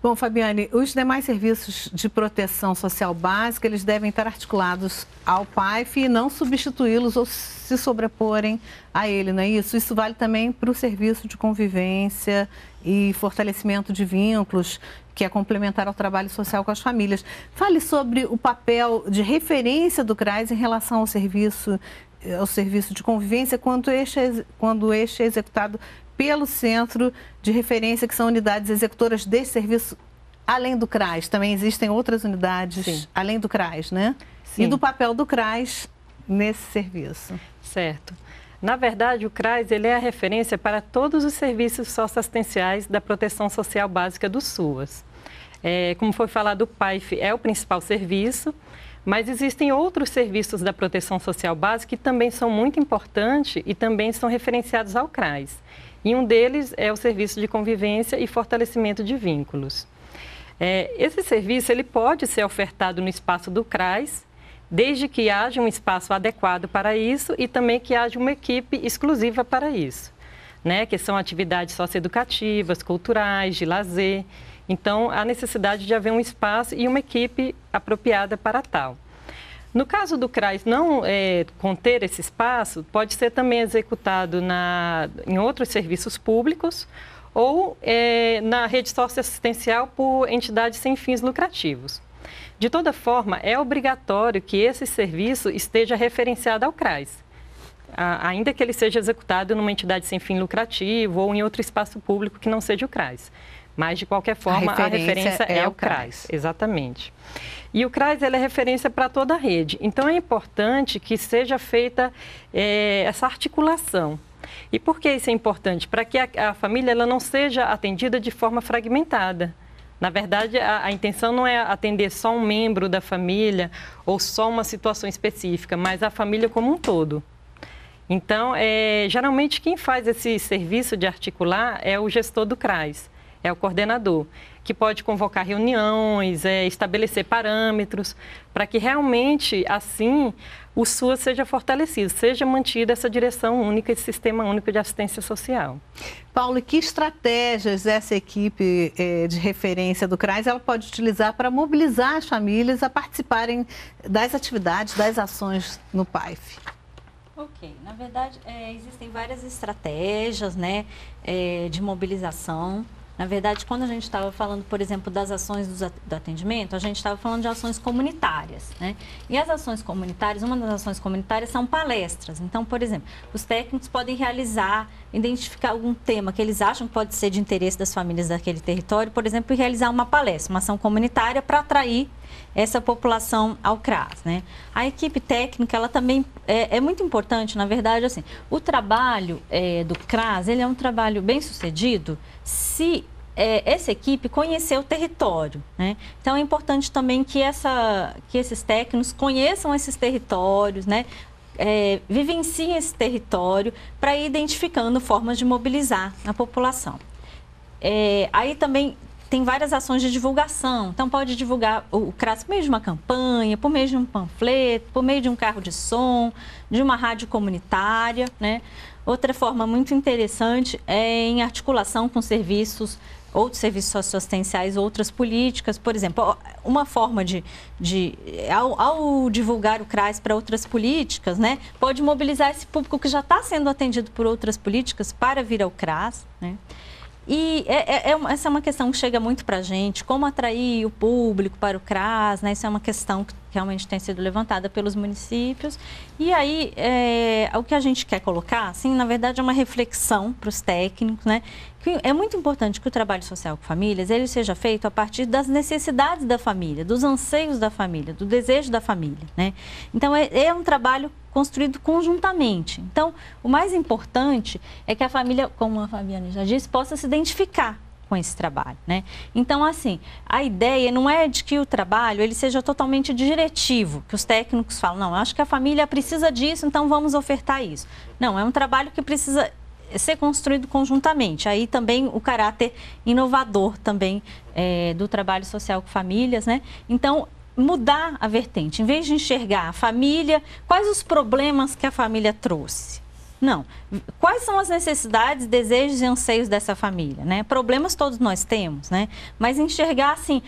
Bom, Fabiane, os demais serviços de proteção social básica, eles devem estar articulados ao PAIF e não substituí-los ou se sobreporem a ele, não é isso? Isso vale também para o serviço de convivência e fortalecimento de vínculos, que é complementar ao trabalho social com as famílias. Fale sobre o papel de referência do CRAS em relação ao serviço ao serviço de convivência quando este, é quando este é executado pelo centro de referência, que são unidades executoras desse serviço, além do CRAS. Também existem outras unidades Sim. além do CRAS, né? Sim. E do papel do CRAS nesse serviço. Certo. Na verdade, o CRAS ele é a referência para todos os serviços socioassistenciais da proteção social básica do SUAS. É, como foi falado, o PAIF é o principal serviço, mas existem outros serviços da proteção social básica que também são muito importantes e também são referenciados ao CRAS. E um deles é o serviço de convivência e fortalecimento de vínculos. É, esse serviço ele pode ser ofertado no espaço do CRAS, desde que haja um espaço adequado para isso e também que haja uma equipe exclusiva para isso, né? que são atividades socioeducativas, culturais, de lazer. Então, há necessidade de haver um espaço e uma equipe apropriada para tal. No caso do CRAS não é, conter esse espaço, pode ser também executado na, em outros serviços públicos ou é, na rede socioassistencial por entidades sem fins lucrativos. De toda forma, é obrigatório que esse serviço esteja referenciado ao CRAS, ainda que ele seja executado numa entidade sem fim lucrativo ou em outro espaço público que não seja o CRAS. Mas, de qualquer forma, a referência, a referência é, é, o CRAS. CRAS. Exatamente. E o CRAS ele é referência para toda a rede. Então, é importante que seja feita é, essa articulação. E por que isso é importante? Para que a, a, família ela não seja atendida de forma fragmentada. Na verdade, a, a, intenção não é atender só um membro da família ou só uma situação específica, mas a família como um todo. Então, é, geralmente, quem faz esse serviço de articular é o gestor do CRAS é o coordenador, que pode convocar reuniões, é, estabelecer parâmetros, para que realmente, assim, o SUS seja fortalecido, seja mantida essa direção única, esse sistema único de assistência social. Paulo, e que estratégias essa equipe é, de referência do CRAS ela pode utilizar para mobilizar as famílias a participarem das atividades, das ações no PAIF? Ok, na verdade é, existem várias estratégias né, é, de mobilização. Na verdade, quando a gente estava falando, por exemplo, das ações do atendimento, a gente estava falando de ações comunitárias, né? E as ações comunitárias, uma das ações comunitárias são palestras. Então, por exemplo, os técnicos podem realizar, identificar algum tema que eles acham que pode ser de interesse das famílias daquele território, por exemplo, e realizar uma palestra, uma ação comunitária para atrair essa população ao CRAS. Né? A equipe técnica, ela também é, é muito importante, na verdade, assim, o trabalho é, do CRAS, ele é um trabalho bem sucedido se é, essa equipe conhecer o território. Né? Então, é importante também que, essa, que esses técnicos conheçam esses territórios, né? É, vivenciem esse território para ir identificando formas de mobilizar a população. É, aí também tem várias ações de divulgação. Então, pode divulgar o CRAS por meio de uma campanha, por meio de um panfleto, por meio de um carro de som, de uma rádio comunitária. Né? Outra forma muito interessante é em articulação com serviços, outros serviços socioassistenciais, outras políticas. Por exemplo, uma forma de. de ao, ao divulgar o CRAS para outras políticas, né, pode mobilizar esse público que já está sendo atendido por outras políticas para vir ao CRAS. Né? E é, é, é essa é uma questão que chega muito para a gente, como atrair o público para o CRAS, né? Isso é uma questão que realmente tem sido levantada pelos municípios. E aí, é, o que a gente quer colocar, assim, na verdade, é uma reflexão para os técnicos, né? é muito importante que o trabalho social com famílias ele seja feito a partir das necessidades da família, dos anseios da família, do desejo da família. Né? Então, é, é um trabalho construído conjuntamente. Então, o mais importante é que a família, como a Fabiana já disse, possa se identificar com esse trabalho, né? Então, assim, a ideia não é de que o trabalho ele seja totalmente diretivo, que os técnicos falam, não, acho que a família precisa disso, então vamos ofertar isso. Não, é um trabalho que precisa ser construído conjuntamente. Aí também o caráter inovador também é, do trabalho social com famílias, né? Então, mudar a vertente. Em vez de enxergar a família, quais os problemas que a família trouxe? Não. Quais são as necessidades, desejos e anseios dessa família, né? Problemas todos nós temos, né? Mas enxergar assim,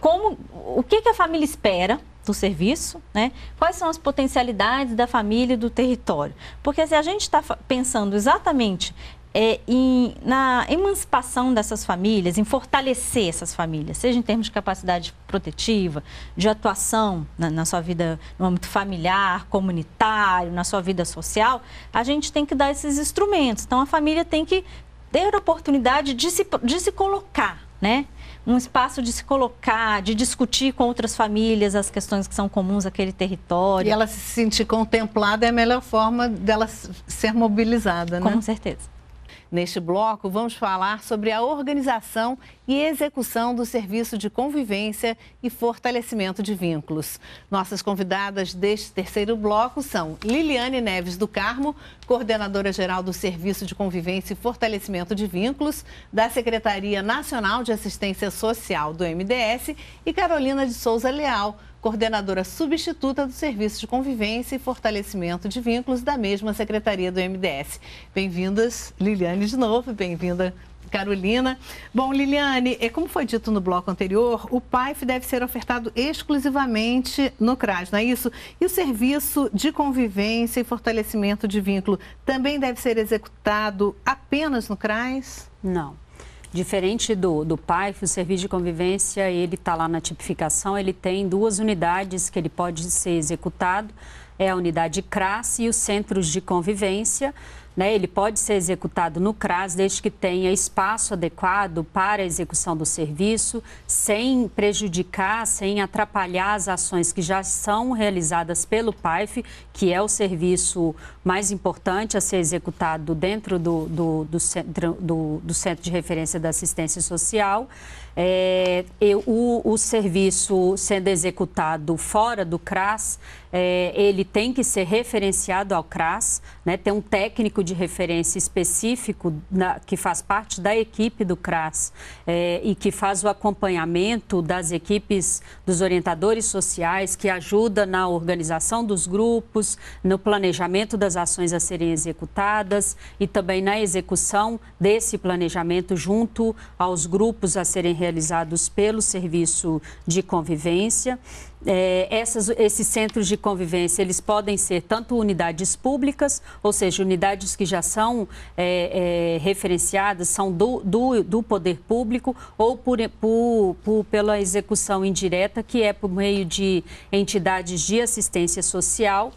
como o que, que a família espera do serviço, né? quais são as potencialidades da família e do território. Porque se a gente está pensando exatamente é, em, na emancipação dessas famílias, em fortalecer essas famílias, seja em termos de capacidade protetiva, de atuação na, na, sua vida no âmbito familiar, comunitário, na sua vida social, a gente tem que dar esses instrumentos. Então, a família tem que ter a oportunidade de se, de se colocar, né? Um espaço de se colocar, de discutir com outras famílias as questões que são comuns àquele território. E ela se sentir contemplada é a melhor forma dela ser mobilizada, né? Com certeza. Neste bloco, vamos falar sobre a organização e execução do serviço de convivência e fortalecimento de vínculos. Nossas convidadas deste terceiro bloco são Liliane Neves do Carmo, coordenadora geral do Serviço de Convivência e Fortalecimento de Vínculos da Secretaria Nacional de Assistência Social do MDS e Carolina de Souza Leal, coordenadora substituta do Serviço de Convivência e Fortalecimento de Vínculos da mesma Secretaria do MDS. Bem-vindas, Liliane, de novo, bem-vinda, Carolina. Bom, Liliane, eh, como foi dito no bloco anterior, o PAIF deve ser ofertado exclusivamente no CRAS, não é isso? E o serviço de convivência e fortalecimento de vínculo também deve ser executado apenas no CRAS? Não. Diferente do, do PAIF, o serviço de convivência, ele está lá na tipificação, ele tem duas unidades que ele pode ser executado, é a unidade CRAS e os centros de convivência, né? Ele pode ser executado no CRAS desde que tenha espaço adequado para a execução do serviço, sem prejudicar, sem atrapalhar as ações que já são realizadas pelo PAIF, que é o serviço mais importante a ser executado dentro do, do, do, centro, do, do Centro de Referência da Assistência Social. É, eu, o, o, serviço sendo executado fora do CRAS, é, ele tem que ser referenciado ao CRAS, né? tem um técnico de referência específico na, que faz parte da equipe do CRAS é, e que faz o acompanhamento das equipes dos orientadores sociais, que ajuda na organização dos grupos, no planejamento das ações a serem executadas e também na execução desse planejamento junto aos grupos a serem realizados pelo serviço de convivência. É, essas, esses centros de convivência, eles podem ser tanto unidades públicas, ou seja, unidades que já são é, é, referenciadas, são do, do, do, poder público, ou por, por, por, pela execução indireta, que é por meio de entidades de assistência social,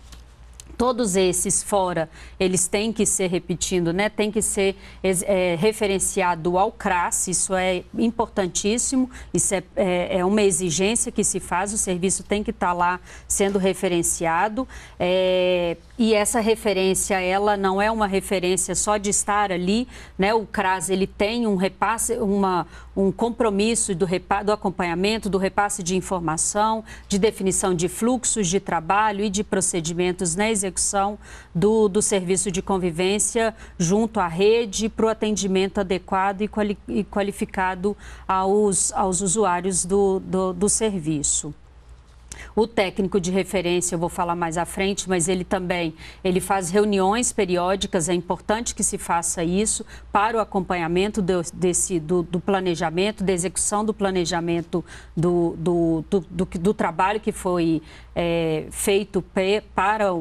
todos esses fora, eles têm que ser, repetindo, né, tem que ser é, referenciado ao CRAS, isso é importantíssimo, isso é, é, é, uma exigência que se faz, o serviço tem que estar tá lá sendo referenciado, é, e essa referência, ela não é uma referência só de estar ali, né, o CRAS, ele tem um repasse, uma, um compromisso do, repa, do acompanhamento, do repasse de informação, de definição de fluxos de trabalho e de procedimentos, né, execução do, do serviço de convivência junto à rede para o atendimento adequado e, quali, e qualificado aos, aos usuários do, do, do serviço. O técnico de referência, eu vou falar mais à frente, mas ele também ele faz reuniões periódicas, é importante que se faça isso para o acompanhamento do, desse, do, do planejamento, da execução do planejamento do, do, do, do, do trabalho que foi é, feito para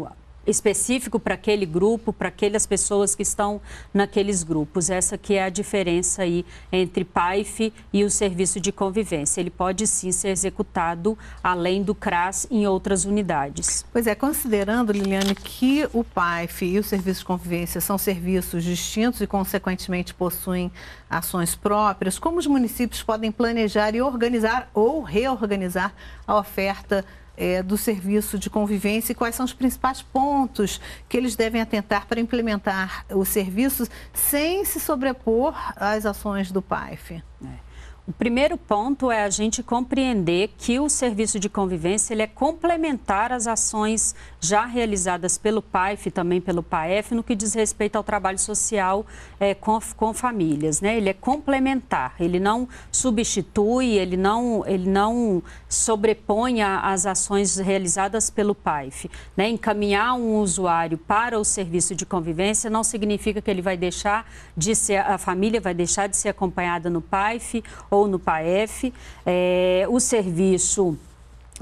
específico para aquele grupo, para aquelas pessoas que estão naqueles grupos. Essa que é a diferença aí entre PAIF e o serviço de convivência. Ele pode sim ser executado além do CRAS em outras unidades. Pois é, considerando, Liliane, que o PAIF e o serviço de convivência são serviços distintos e, consequentemente, possuem ações próprias, como os municípios podem planejar e organizar ou reorganizar a oferta é, do serviço de convivência e quais são os principais pontos que eles devem atentar para implementar os serviços sem se sobrepor às ações do PAIF? É. O primeiro ponto é a gente compreender que o serviço de convivência ele é complementar as ações já realizadas pelo PAIF e também pelo PAEF no que diz respeito ao trabalho social é, com, com famílias. Né? Ele é complementar, ele não substitui, ele não, ele não sobrepõe as ações realizadas pelo PAIF. Né? Encaminhar um usuário para o serviço de convivência não significa que ele vai deixar de ser, a família vai deixar de ser acompanhada no PAIF ou no PAEF. É, o serviço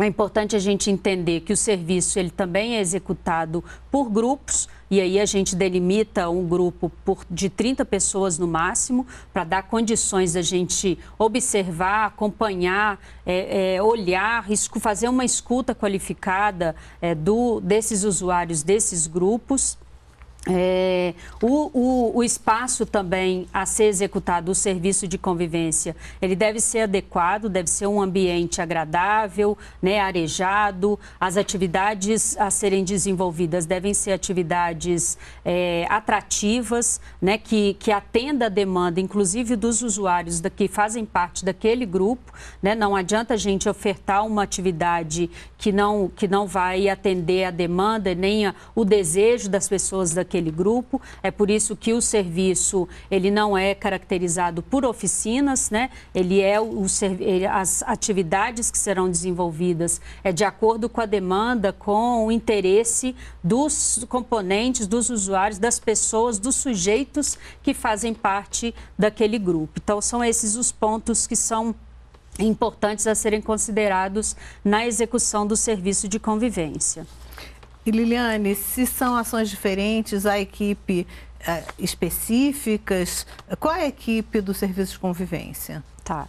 é importante a gente entender que o serviço ele também é executado por grupos, e aí a gente delimita um grupo por, de 30 pessoas no máximo, para dar condições a gente observar, acompanhar, é, é, olhar, fazer uma escuta qualificada é, do, desses usuários, desses grupos. É, o, o, o, espaço também a ser executado, o serviço de convivência, ele deve ser adequado, deve ser um ambiente agradável, né, arejado. As atividades a serem desenvolvidas devem ser atividades é, atrativas, né, que, que atenda a demanda, inclusive dos usuários da, que fazem parte daquele grupo. Né? Não adianta a gente ofertar uma atividade que não, que não vai atender a demanda nem a, o desejo das pessoas daquele daquele grupo. É por isso que o serviço ele não é caracterizado por oficinas, né? Ele é o, as atividades que serão desenvolvidas é de acordo com a demanda, com o interesse dos componentes, dos usuários, das pessoas, dos sujeitos que fazem parte daquele grupo. Então são esses os pontos que são importantes a serem considerados na execução do serviço de convivência. E Liliane, se são ações diferentes, a equipe eh, específicas, qual é a equipe do serviço de convivência? Tá.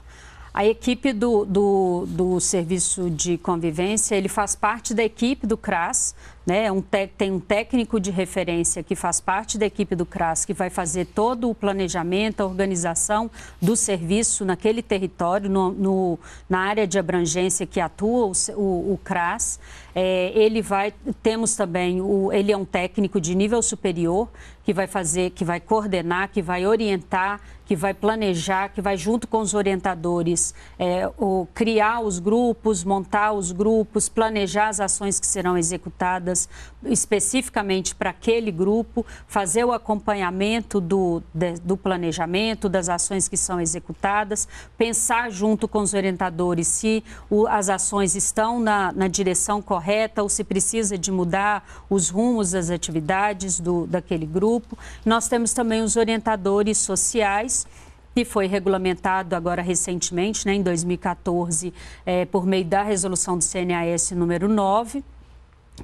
A equipe do, do, do, Serviço de Convivência, ele faz parte da equipe do CRAS, né? É um tem um técnico de referência que faz parte da equipe do CRAS, que vai fazer todo o planejamento, a organização do serviço naquele território, no, no na área de abrangência que atua o, o, o CRAS. É, ele vai, temos também, o, ele é um técnico de nível superior que vai fazer, que vai coordenar, que vai orientar, que vai planejar, que vai junto com os orientadores é, o, criar os grupos, montar os grupos, planejar as ações que serão executadas especificamente para aquele grupo, fazer o acompanhamento do, de, do planejamento, das ações que são executadas, pensar junto com os orientadores se o, as ações estão na, na direção correta ou se precisa de mudar os rumos das atividades do, daquele grupo. Nós temos também os orientadores sociais que foi regulamentado agora recentemente, né, em 2014, é, eh, por meio da resolução do CNAS número 9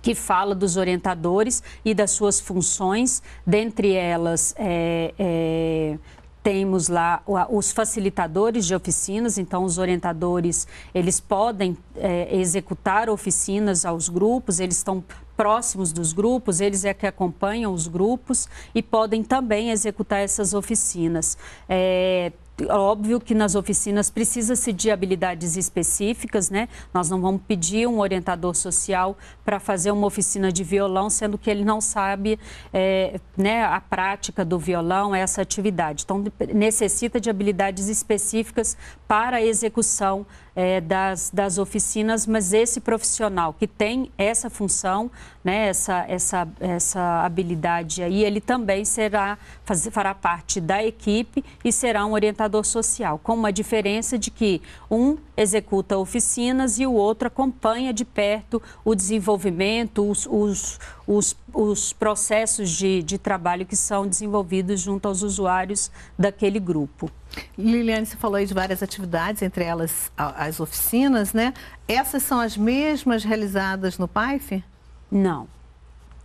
que fala dos orientadores e das suas funções, dentre elas é, é, temos lá os facilitadores de oficinas, então os orientadores eles podem é, executar oficinas aos grupos, eles estão próximos dos grupos, eles é que acompanham os grupos e podem também executar essas oficinas. É, Óbvio que nas oficinas precisa-se de habilidades específicas, né? Nós não vamos pedir um orientador social para fazer uma oficina de violão, sendo que ele não sabe é, né, a prática do violão, essa atividade. Então, necessita de habilidades específicas para a execução é, das, das oficinas, mas esse profissional que tem essa função, né, essa, essa, essa habilidade aí, ele também será, faz, fará parte da equipe e será um orientador social, com uma diferença de que um executa oficinas e o outro acompanha de perto o desenvolvimento, os, os, os, os processos de, de trabalho que são desenvolvidos junto aos usuários daquele grupo. Liliane, você falou aí de várias atividades, entre elas a, as oficinas, né? Essas são as mesmas realizadas no PAIF? Não.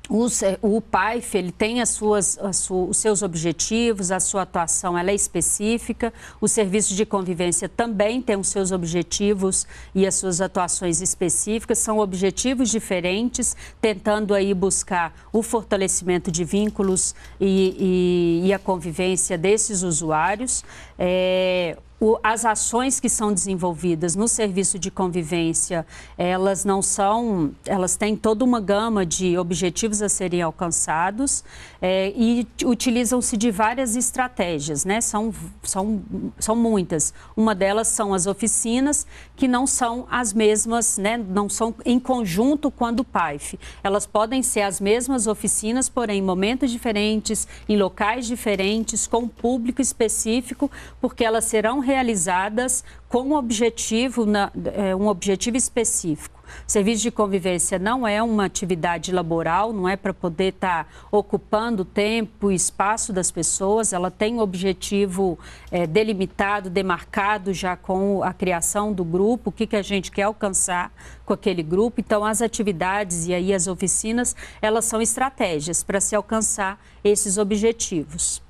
O, o PAIF ele tem as suas, as su, os seus objetivos, a sua atuação ela é específica, o serviço de convivência também tem os seus objetivos e as suas atuações específicas, são objetivos diferentes, tentando aí buscar o fortalecimento de vínculos e, e, e a convivência desses usuários. É, o, as ações que são desenvolvidas no serviço de convivência, elas não são, elas têm toda uma gama de objetivos a serem alcançados, é, e utilizam-se de várias estratégias, né? São, são, são muitas. Uma delas são as oficinas, que não são as mesmas, né? Não são em conjunto com o PAIF. Elas podem ser as mesmas oficinas, porém em momentos diferentes, em locais diferentes, com público específico, porque elas serão realizadas com um objetivo, na, é, um objetivo específico. Serviço de convivência não é uma atividade laboral, não é para poder estar tá ocupando tempo e espaço das pessoas, ela tem um objetivo é, delimitado, demarcado já com a criação do grupo, o que, que a gente quer alcançar com aquele grupo. Então, as atividades e aí as oficinas, elas são estratégias para se alcançar esses objetivos.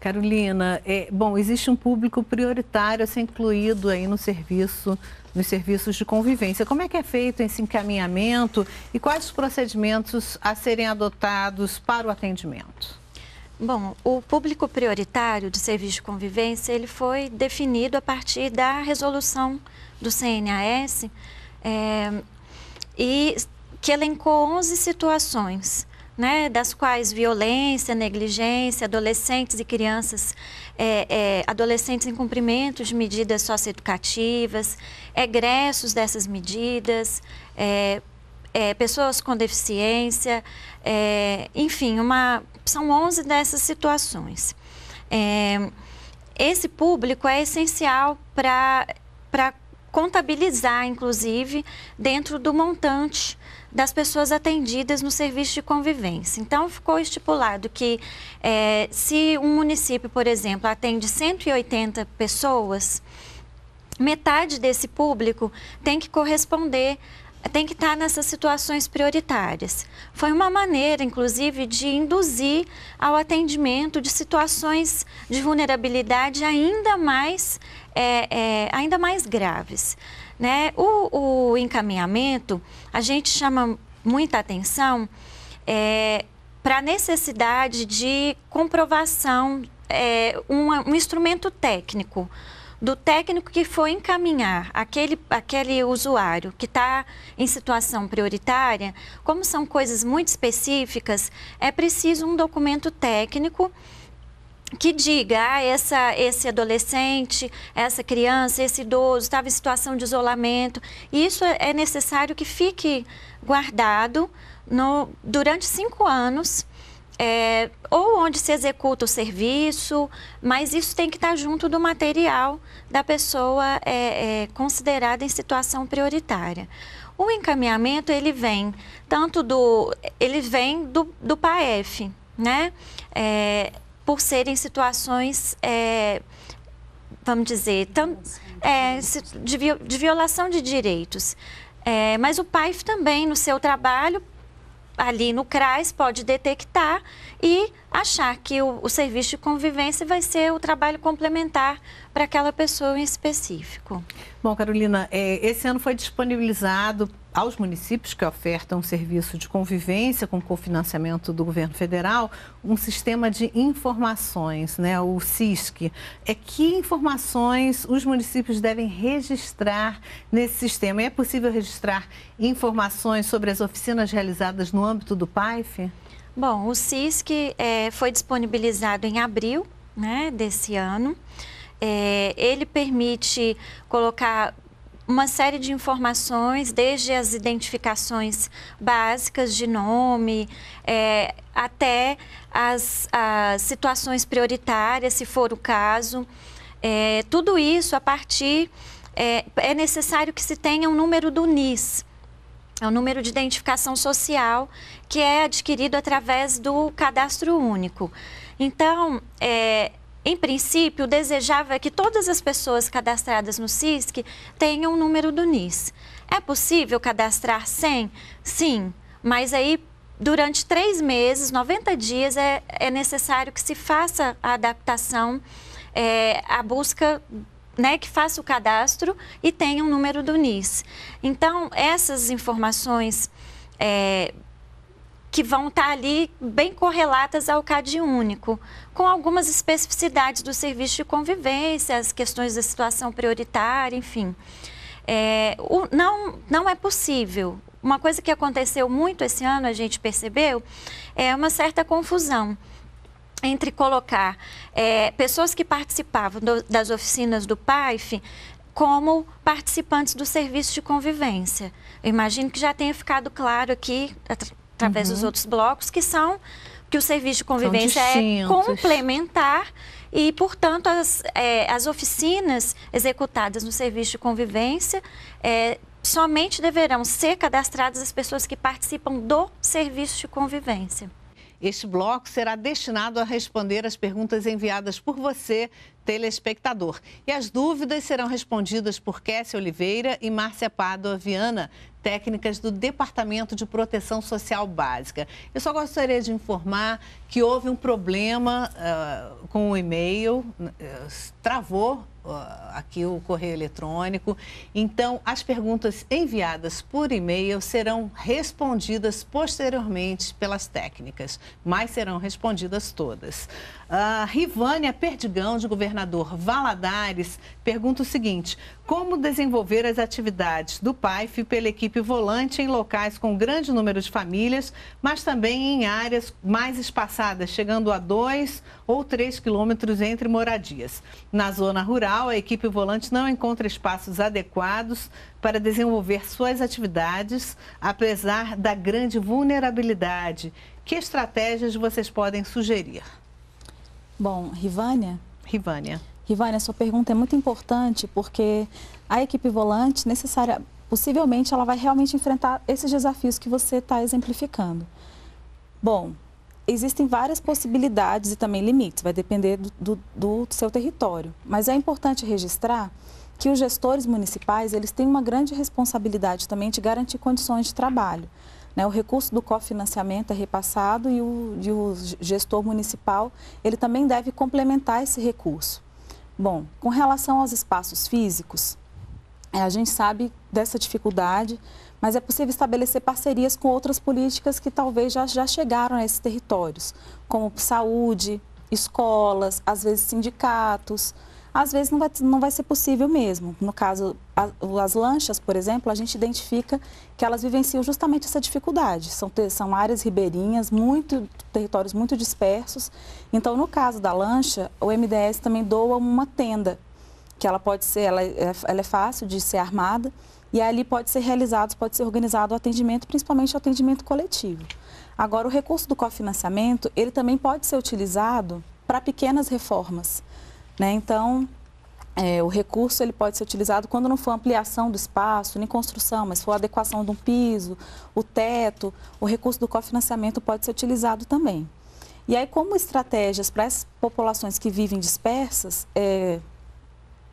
Carolina, é, bom, existe um público prioritário a ser incluído aí no serviço nos serviços de convivência. Como é que é feito esse encaminhamento e quais os procedimentos a serem adotados para o atendimento? Bom, o público prioritário de serviço de convivência ele foi definido a partir da resolução do CNAS é, eh, e que elencou 11 situações né, das quais violência, negligência, adolescentes e crianças, é, é, adolescentes em cumprimento de medidas socioeducativas, egressos dessas medidas, é, é pessoas com deficiência, é, enfim, uma, são 11 dessas situações. É, esse público é essencial para contabilizar, inclusive, dentro do montante das pessoas atendidas no serviço de convivência. Então, ficou estipulado que é, se um município, por exemplo, atende 180 pessoas, metade desse público tem que corresponder tem que estar nessas situações prioritárias. Foi uma maneira, inclusive, de induzir ao atendimento de situações de vulnerabilidade ainda mais, é, é, ainda mais graves. Né? O, o encaminhamento a gente chama muita atenção é, para a necessidade de comprovação, é, um, um instrumento técnico do técnico que foi encaminhar aquele, aquele usuário que está em situação prioritária, como são coisas muito específicas, é preciso um documento técnico que diga, ah, essa, esse adolescente, essa criança, esse idoso estava em situação de isolamento. Isso é, é necessário que fique guardado no, durante cinco anos, é, ou onde se executa o serviço, mas isso tem que estar junto do material da pessoa é, é, considerada em situação prioritária. O encaminhamento ele vem tanto do ele vem do, do PAEF, né? É, por serem situações, é, vamos dizer, tam, é, de, de, violação de direitos. É, mas o PAIF também, no seu trabalho, ali no CRAS, pode detectar e achar que o, o serviço de convivência vai ser o trabalho complementar para aquela pessoa em específico. Bom, Carolina, é, esse ano foi disponibilizado aos municípios que ofertam um serviço de convivência com cofinanciamento do governo federal, um sistema de informações, né, o CISC. É que informações os municípios devem registrar nesse sistema? é possível registrar informações sobre as oficinas realizadas no âmbito do PAIF? Bom, o CISC é, foi disponibilizado em abril né, desse ano. É, ele permite colocar uma série de informações, desde as identificações básicas de nome, é, até as, as, situações prioritárias, se for o caso. É, tudo isso a partir. É, é necessário que se tenha um número do NIS. É o um número de identificação social que é adquirido através do cadastro único. Então, é, em princípio, desejava que todas as pessoas cadastradas no SISC tenham o número do NIS. É possível cadastrar 100? Sim, mas aí durante três meses, 90 dias, é, é necessário que se faça a adaptação, é, a busca né, que faça o cadastro e tenha o um número do NIS. Então, essas informações é, que vão estar tá ali bem correlatas ao CAD único, com algumas especificidades do serviço de convivência, as questões da situação prioritária, enfim. É, o, não, não é possível. Uma coisa que aconteceu muito esse ano, a gente percebeu, é uma certa confusão entre colocar é, pessoas que participavam do, das oficinas do PAIF como participantes do serviço de convivência. Eu imagino que já tenha ficado claro aqui, através uhum. dos outros blocos, que são que o serviço de convivência é complementar e, portanto, as, é, as oficinas executadas no serviço de convivência é, somente deverão ser cadastradas as pessoas que participam do serviço de convivência. Este bloco será destinado a responder as perguntas enviadas por você, telespectador. E as dúvidas serão respondidas por Kessia Oliveira e Márcia Pádua Viana, técnicas do Departamento de Proteção Social Básica. Eu só gostaria de informar que houve um problema uh, com o e-mail, uh, travou aqui o correio eletrônico. Então, as perguntas enviadas por e-mail serão respondidas posteriormente pelas técnicas, mas serão respondidas todas. A Rivânia Perdigão, de governador Valadares, pergunta o seguinte: como desenvolver as atividades do PAIF pela equipe volante em locais com grande número de famílias, mas também em áreas mais espaçadas, chegando a 2 ou 3 quilômetros entre moradias? Na zona rural, a equipe volante não encontra espaços adequados para desenvolver suas atividades, apesar da grande vulnerabilidade. Que estratégias vocês podem sugerir? Bom, Rivânia? Rivânia. Rivânia, sua pergunta é muito importante porque a equipe volante necessária, possivelmente ela vai realmente enfrentar esses desafios que você está exemplificando. Bom, existem várias possibilidades e também limites, vai depender do, do, do, seu território. Mas é importante registrar que os gestores municipais, eles têm uma grande responsabilidade também de garantir condições de trabalho. Né? O recurso do cofinanciamento é repassado e o, e o gestor municipal ele também deve complementar esse recurso. Bom, com relação aos espaços físicos, é, a gente sabe dessa dificuldade, mas é possível estabelecer parcerias com outras políticas que talvez já, já chegaram a esses territórios, como saúde, escolas, às vezes sindicatos às vezes não vai, não vai ser possível mesmo. No caso, a, as lanchas, por exemplo, a gente identifica que elas vivenciam justamente essa dificuldade. São, são áreas ribeirinhas, muito, territórios muito dispersos. Então, no caso da lancha, o MDS também doa uma tenda, que ela pode ser, ela, é, ela é fácil de ser armada, e ali pode ser realizado, pode ser organizado o atendimento, principalmente o atendimento coletivo. Agora, o recurso do cofinanciamento, ele também pode ser utilizado para pequenas reformas. Né? Então, é, o recurso ele pode ser utilizado quando não for ampliação do espaço, nem construção, mas for adequação de um piso, o teto, o recurso do cofinanciamento pode ser utilizado também. E aí, como estratégias para as populações que vivem dispersas, é,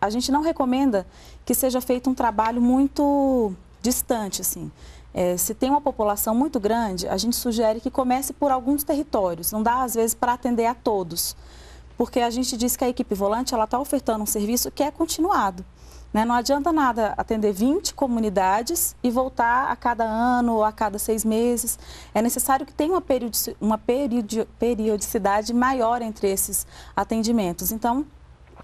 a gente não recomenda que seja feito um trabalho muito distante, assim. É, se tem uma população muito grande, a gente sugere que comece por alguns territórios, não dá às vezes para atender a todos porque a gente diz que a equipe volante ela está ofertando um serviço que é continuado. Né? Não adianta nada atender 20 comunidades e voltar a cada ano ou a cada seis meses. É necessário que tenha uma, uma periodicidade maior entre esses atendimentos. Então,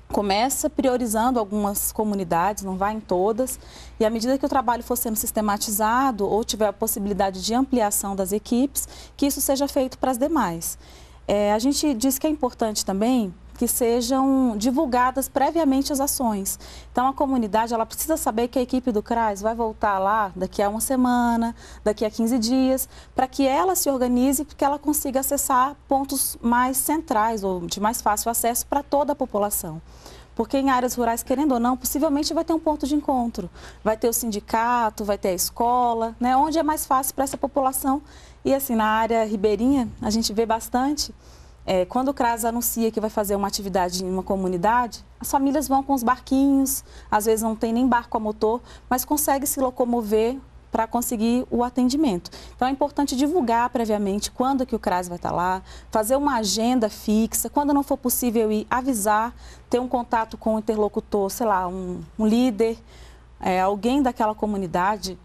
começa priorizando algumas comunidades, não vai em todas, e à medida que o trabalho for sendo sistematizado ou tiver a possibilidade de ampliação das equipes, que isso seja feito para as demais. É, a gente diz que é importante também que sejam divulgadas previamente as ações. Então a comunidade ela precisa saber que a equipe do CRAS vai voltar lá daqui a uma semana, daqui a 15 dias, para que ela se organize e que ela consiga acessar pontos mais centrais ou de mais fácil acesso para toda a população. Porque em áreas rurais, querendo ou não, possivelmente vai ter um ponto de encontro. Vai ter o sindicato, vai ter a escola, né? onde é mais fácil para essa população e assim, na área ribeirinha, a gente vê bastante, é, quando o CRAS anuncia que vai fazer uma atividade em uma comunidade, as famílias vão com os barquinhos, às vezes não tem nem barco a motor, mas consegue se locomover para conseguir o atendimento. Então é importante divulgar previamente quando que o CRAS vai estar tá lá, fazer uma agenda fixa, quando não for possível ir avisar, ter um contato com o interlocutor, sei lá, um, um líder, é, alguém daquela comunidade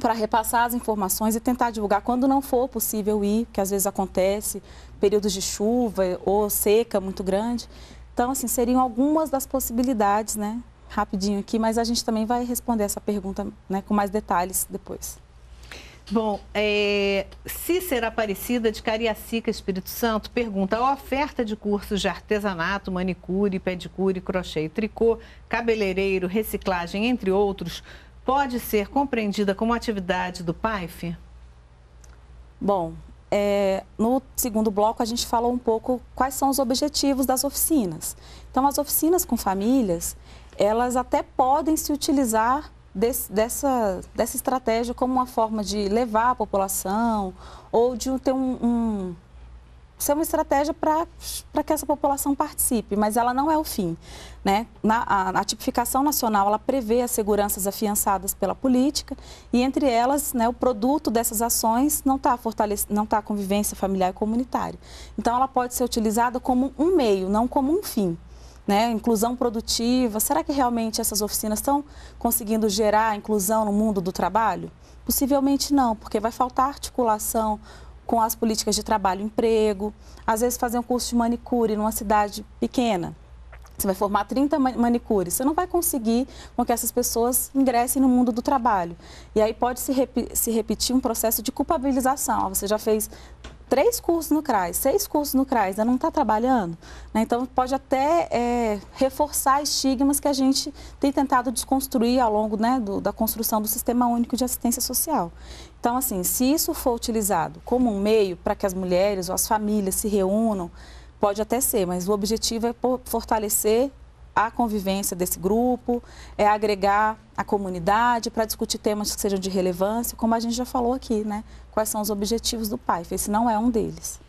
para repassar as informações e tentar divulgar quando não for possível ir, que às vezes acontece, períodos de chuva ou seca muito grande. Então, assim, seriam algumas das possibilidades, né? Rapidinho aqui, mas a gente também vai responder essa pergunta né, com mais detalhes depois. Bom, é, Cícera Aparecida de Cariacica, Espírito Santo, pergunta: a oferta de cursos de artesanato, manicure, pedicure, crochê e tricô, cabeleireiro, reciclagem, entre outros, pode ser compreendida como atividade do PAIF? Bom, é, no segundo bloco a gente falou um pouco quais são os objetivos das oficinas. Então, as oficinas com famílias, elas até podem se utilizar desse, dessa, dessa estratégia como uma forma de levar a população ou de ter um, um ser é uma estratégia para que essa população participe, mas ela não é o fim. Né? Na, a, a, tipificação nacional ela prevê as seguranças afiançadas pela política e, entre elas, né, o produto dessas ações não está não tá a convivência familiar e comunitária. Então, ela pode ser utilizada como um meio, não como um fim. Né? Inclusão produtiva, será que realmente essas oficinas estão conseguindo gerar inclusão no mundo do trabalho? Possivelmente não, porque vai faltar articulação com as políticas de trabalho e emprego. Às vezes, fazer um curso de manicure numa cidade pequena. Você vai formar 30 manicures. Você não vai conseguir com que essas pessoas ingressem no mundo do trabalho. E aí pode se, rep se repetir um processo de culpabilização. Você já fez três cursos no CRAS, seis cursos no CRAS, ainda não está trabalhando. Né? Então, pode até é, reforçar estigmas que a gente tem tentado desconstruir ao longo né, do, da construção do Sistema Único de Assistência Social. Então, assim, se isso for utilizado como um meio para que as mulheres ou as famílias se reúnam, pode até ser, mas o objetivo é fortalecer a convivência desse grupo, é agregar a comunidade para discutir temas que sejam de relevância, como a gente já falou aqui, né? Quais são os objetivos do pai? Esse não é um deles.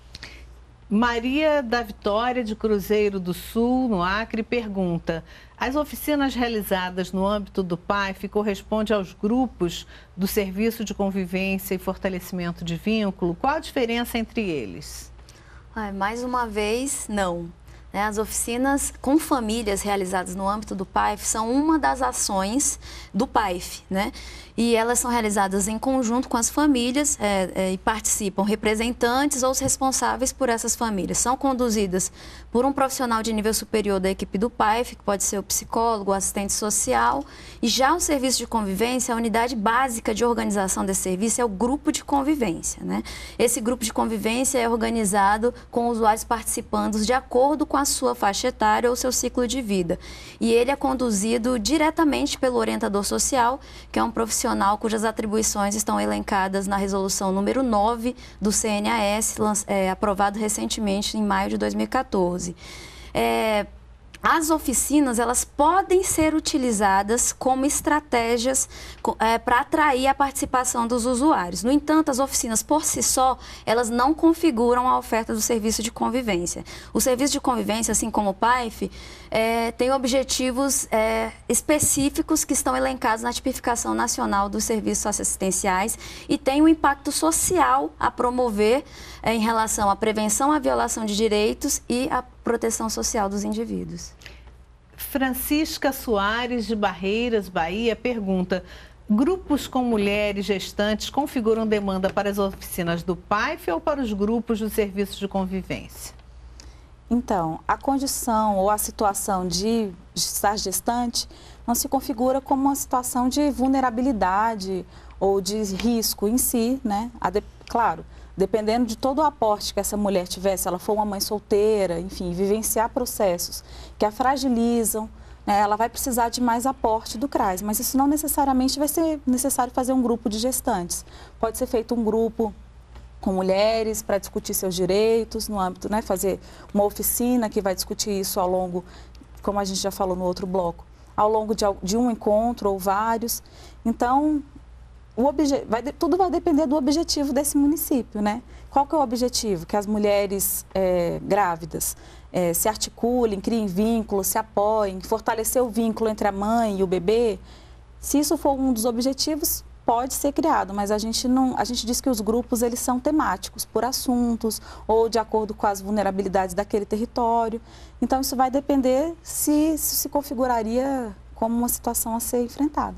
Maria da Vitória de Cruzeiro do Sul, no Acre, pergunta: as oficinas realizadas no âmbito do PAIF correspondem aos grupos do Serviço de Convivência e Fortalecimento de Vínculo. Qual a diferença entre eles? mais uma vez, não. Né? As oficinas com famílias realizadas no âmbito do PAIF são uma das ações do PAIF, né? e elas são realizadas em conjunto com as famílias é, é, e participam representantes ou os responsáveis por essas famílias. São conduzidas por um profissional de nível superior da equipe do PAIF, que pode ser o psicólogo, o assistente social, e já o serviço de convivência, a unidade básica de organização desse serviço é o grupo de convivência. Né? Esse grupo de convivência é organizado com usuários participantes de acordo com a sua faixa etária ou seu ciclo de vida. E ele é conduzido diretamente pelo orientador social, que é um profissional cujas atribuições estão elencadas na resolução número 9 do CNAS, é, aprovado recentemente em maio de 2014. É, as oficinas elas podem ser utilizadas como estratégias é, para atrair a participação dos usuários. No entanto, as oficinas por si só elas não configuram a oferta do serviço de convivência. O serviço de convivência, assim como o PAIF, é, tem objetivos é, específicos que estão elencados na tipificação nacional dos serviços assistenciais e tem um impacto social a promover é, em relação à prevenção à violação de direitos e à proteção social dos indivíduos. Francisca Soares de Barreiras, Bahia, pergunta: Grupos com mulheres gestantes configuram demanda para as oficinas do PAIF ou para os grupos dos serviços de convivência? Então, a condição ou a situação de estar gestante não se configura como uma situação de vulnerabilidade ou de risco em si, né? Claro, dependendo de todo o aporte que essa mulher tivesse, ela for uma mãe solteira, enfim, vivenciar processos que a fragilizam, né, ela vai precisar de mais aporte do CRAS, mas isso não necessariamente vai ser necessário fazer um grupo de gestantes. Pode ser feito um grupo com mulheres para discutir seus direitos no âmbito, né, fazer uma oficina que vai discutir isso ao longo, como a gente já falou no outro bloco, ao longo de, de um encontro ou vários. Então, o obje... vai tudo vai depender do objetivo desse município, né? Qual que é o objetivo? Que as mulheres é, grávidas é, se articulem, criem vínculos, se apoiem, fortalecer o vínculo entre a mãe e o bebê. Se isso for um dos objetivos, pode ser criado, mas a gente não, a gente diz que os grupos eles são temáticos por assuntos ou de acordo com as vulnerabilidades daquele território. Então isso vai depender se se, se configuraria como uma situação a ser enfrentada.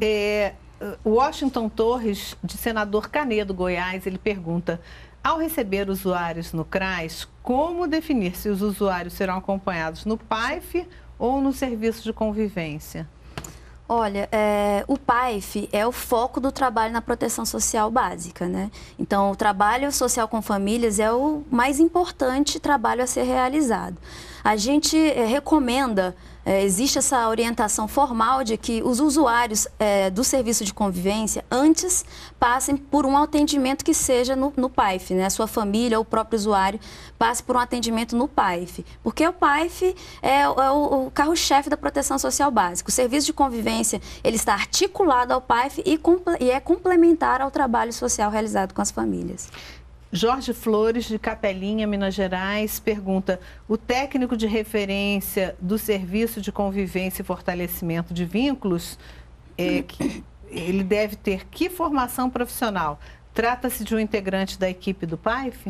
É, eh, Washington Torres, de senador Canedo, Goiás, ele pergunta: ao receber usuários no CRAS, como definir se os usuários serão acompanhados no PAIF ou no serviço de convivência? Olha, é, o PAIF é o foco do trabalho na proteção social básica, né? Então, o trabalho social com famílias é o mais importante trabalho a ser realizado. A gente é, recomenda é, existe essa orientação formal de que os usuários é, do serviço de convivência antes passem por um atendimento que seja no, no PAIF, né? A sua família ou o próprio usuário passe por um atendimento no PAIF, porque o PAIF é, é o, o carro-chefe da proteção social básica. O serviço de convivência ele está articulado ao PAIF e, e é complementar ao trabalho social realizado com as famílias. Jorge Flores, de Capelinha, Minas Gerais, pergunta: o técnico de referência do Serviço de Convivência e Fortalecimento de Vínculos, é, que, ele deve ter que formação profissional? Trata-se de um integrante da equipe do PAIF?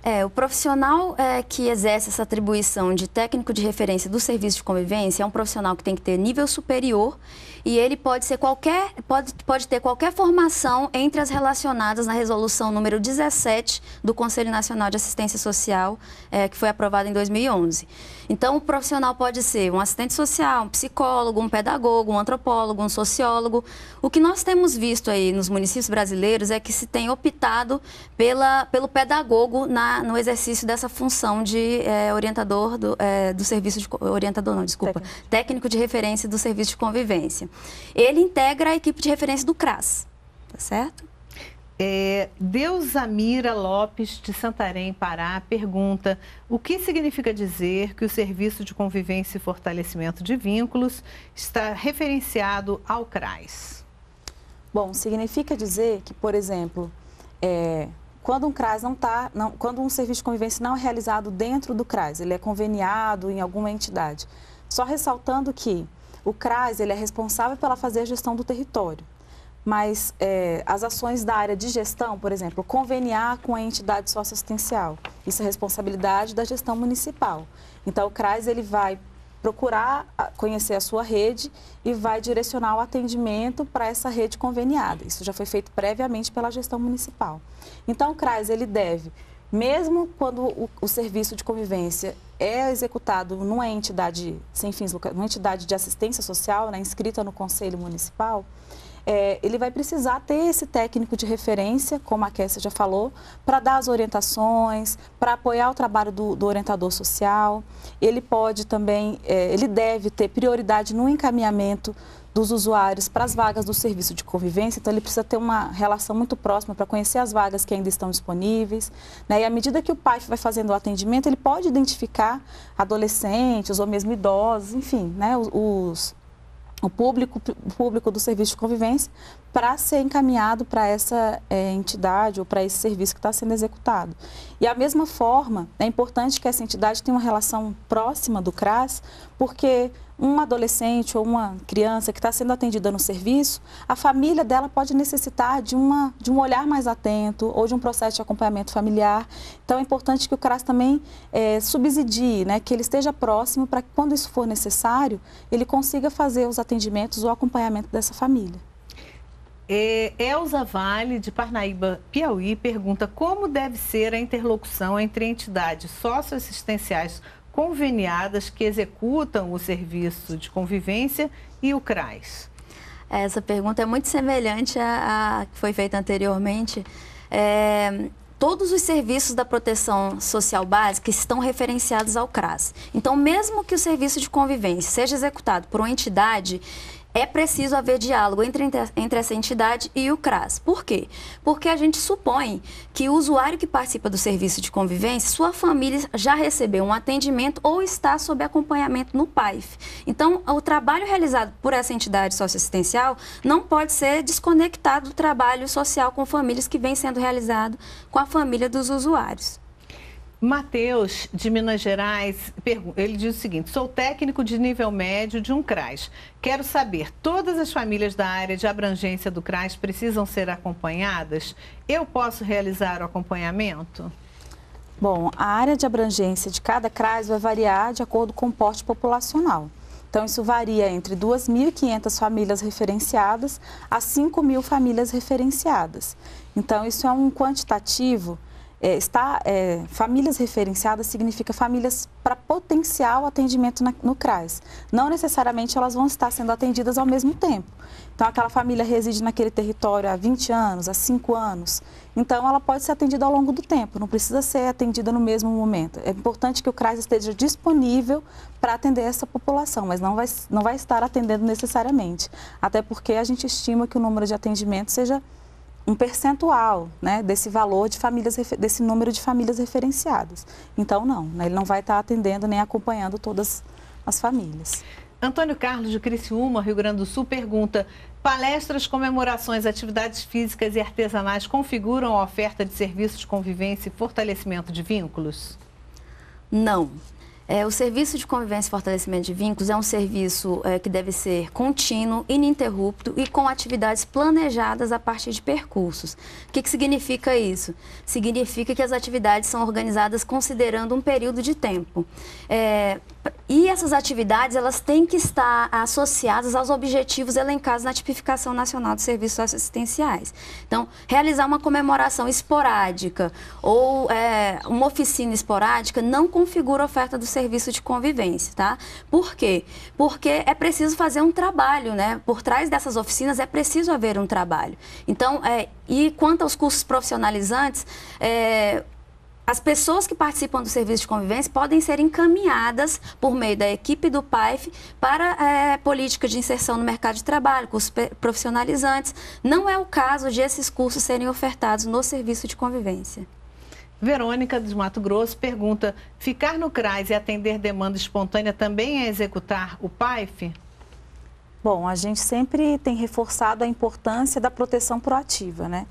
É, o profissional é, que exerce essa atribuição de técnico de referência do serviço de convivência é um profissional que tem que ter nível superior e ele pode ser qualquer pode, pode ter qualquer formação entre as relacionadas na resolução número 17 do Conselho Nacional de Assistência Social, é, que foi aprovada em 2011. Então, o profissional pode ser um assistente social, um psicólogo, um pedagogo, um antropólogo, um sociólogo. O que nós temos visto aí nos municípios brasileiros é que se tem optado pela, pelo pedagogo na, no exercício dessa função de é, orientador do, é, do serviço de orientador, não, desculpa, técnico. técnico de referência do serviço de convivência. Ele integra a equipe de referência do CRAS, tá certo? É, Deusa Mira Lopes, de Santarém, Pará, pergunta: o que significa dizer que o Serviço de Convivência e Fortalecimento de Vínculos está referenciado ao CRAS? Bom, significa dizer que, por exemplo, é, quando um CRAS não está, quando um serviço de convivência não é realizado dentro do CRAS, ele é conveniado em alguma entidade. Só ressaltando que o CRAS ele é responsável pela fazer a gestão do território, mas é, as ações da área de gestão, por exemplo, conveniar com a entidade socioassistencial, isso é responsabilidade da gestão municipal. Então, o CRAS ele vai procurar ah, conhecer a sua rede e vai direcionar o atendimento para essa rede conveniada. Isso já foi feito previamente pela gestão municipal. Então, o CRAS ele deve mesmo quando o, o, serviço de convivência é executado numa entidade sem fins lucrativos, numa entidade de assistência social, né, inscrita no Conselho Municipal, é, ele vai precisar ter esse técnico de referência, como a Kessia já falou, para dar as orientações, para apoiar o trabalho do, do, orientador social. Ele pode também, é, ele deve ter prioridade no encaminhamento dos usuários para as vagas do serviço de convivência, então ele precisa ter uma relação muito próxima para conhecer as vagas que ainda estão disponíveis. Né? E à medida que o pai vai fazendo o atendimento, ele pode identificar adolescentes ou mesmo idosos, enfim, né? os, o público, público do serviço de convivência para ser encaminhado para essa é, entidade ou para esse serviço que está sendo executado. E, da mesma forma, é importante que essa entidade tenha uma relação próxima do CRAS, porque um adolescente ou uma criança que está sendo atendida no serviço, a família dela pode necessitar de, uma, de um olhar mais atento ou de um processo de acompanhamento familiar. Então, é importante que o CRAS também é, subsidie, né, que ele esteja próximo para que, quando isso for necessário, ele consiga fazer os atendimentos ou acompanhamento dessa família. É, Elza Vale, de Parnaíba, Piauí, pergunta como deve ser a interlocução entre entidades socioassistenciais conveniadas que executam o serviço de convivência e o CRAS? É, essa pergunta é muito semelhante à, que foi feita anteriormente. É, todos os serviços da proteção social básica estão referenciados ao CRAS. Então, mesmo que o serviço de convivência seja executado por uma entidade é preciso haver diálogo entre, entre essa entidade e o CRAS. Por quê? Porque a gente supõe que o usuário que participa do serviço de convivência, sua família já recebeu um atendimento ou está sob acompanhamento no PAIF. Então, o trabalho realizado por essa entidade socioassistencial não pode ser desconectado do trabalho social com famílias que vem sendo realizado com a família dos usuários. Matheus, de Minas Gerais, ele diz o seguinte: sou técnico de nível médio de um CRAS. Quero saber, todas as famílias da área de abrangência do CRAS precisam ser acompanhadas? Eu posso realizar o acompanhamento? Bom, a área de abrangência de cada CRAS vai variar de acordo com o porte populacional. Então, isso varia entre 2.500 famílias referenciadas a 5.000 famílias referenciadas. Então, isso é um quantitativo é, está, é, famílias referenciadas significa famílias para potencial atendimento na, no CRAS. Não necessariamente elas vão estar sendo atendidas ao mesmo tempo. Então, aquela família reside naquele território há 20 anos, há 5 anos. Então, ela pode ser atendida ao longo do tempo, não precisa ser atendida no mesmo momento. É importante que o CRAS esteja disponível para atender essa população, mas não vai, não vai estar atendendo necessariamente. Até porque a gente estima que o número de atendimentos seja um percentual né, desse valor de famílias, desse número de famílias referenciadas. Então, não, né, ele não vai estar atendendo nem acompanhando todas as famílias. Antônio Carlos de Criciúma, Rio Grande do Sul, pergunta: palestras, comemorações, atividades físicas e artesanais configuram a oferta de serviços de convivência e fortalecimento de vínculos? Não, é, o serviço de convivência e fortalecimento de vínculos é um serviço é, que deve ser contínuo, ininterrupto e com atividades planejadas a partir de percursos. O que, que significa isso? Significa que as atividades são organizadas considerando um período de tempo. É, e essas atividades elas têm que estar associadas aos objetivos elencados na tipificação nacional dos serviços assistenciais. Então, realizar uma comemoração esporádica ou é, uma oficina esporádica não configura oferta do serviço de convivência, tá? Por quê? Porque é preciso fazer um trabalho, né? Por trás dessas oficinas é preciso haver um trabalho. Então, é, e quanto aos cursos profissionalizantes, é, as pessoas que participam do serviço de convivência podem ser encaminhadas por meio da equipe do PAIF para é, política de inserção no mercado de trabalho, cursos profissionalizantes. Não é o caso de esses cursos serem ofertados no serviço de convivência. Verônica de Mato Grosso pergunta: ficar no CRAS e atender demanda espontânea também é executar o PAIF? Bom, a gente sempre tem reforçado a importância da proteção proativa, né?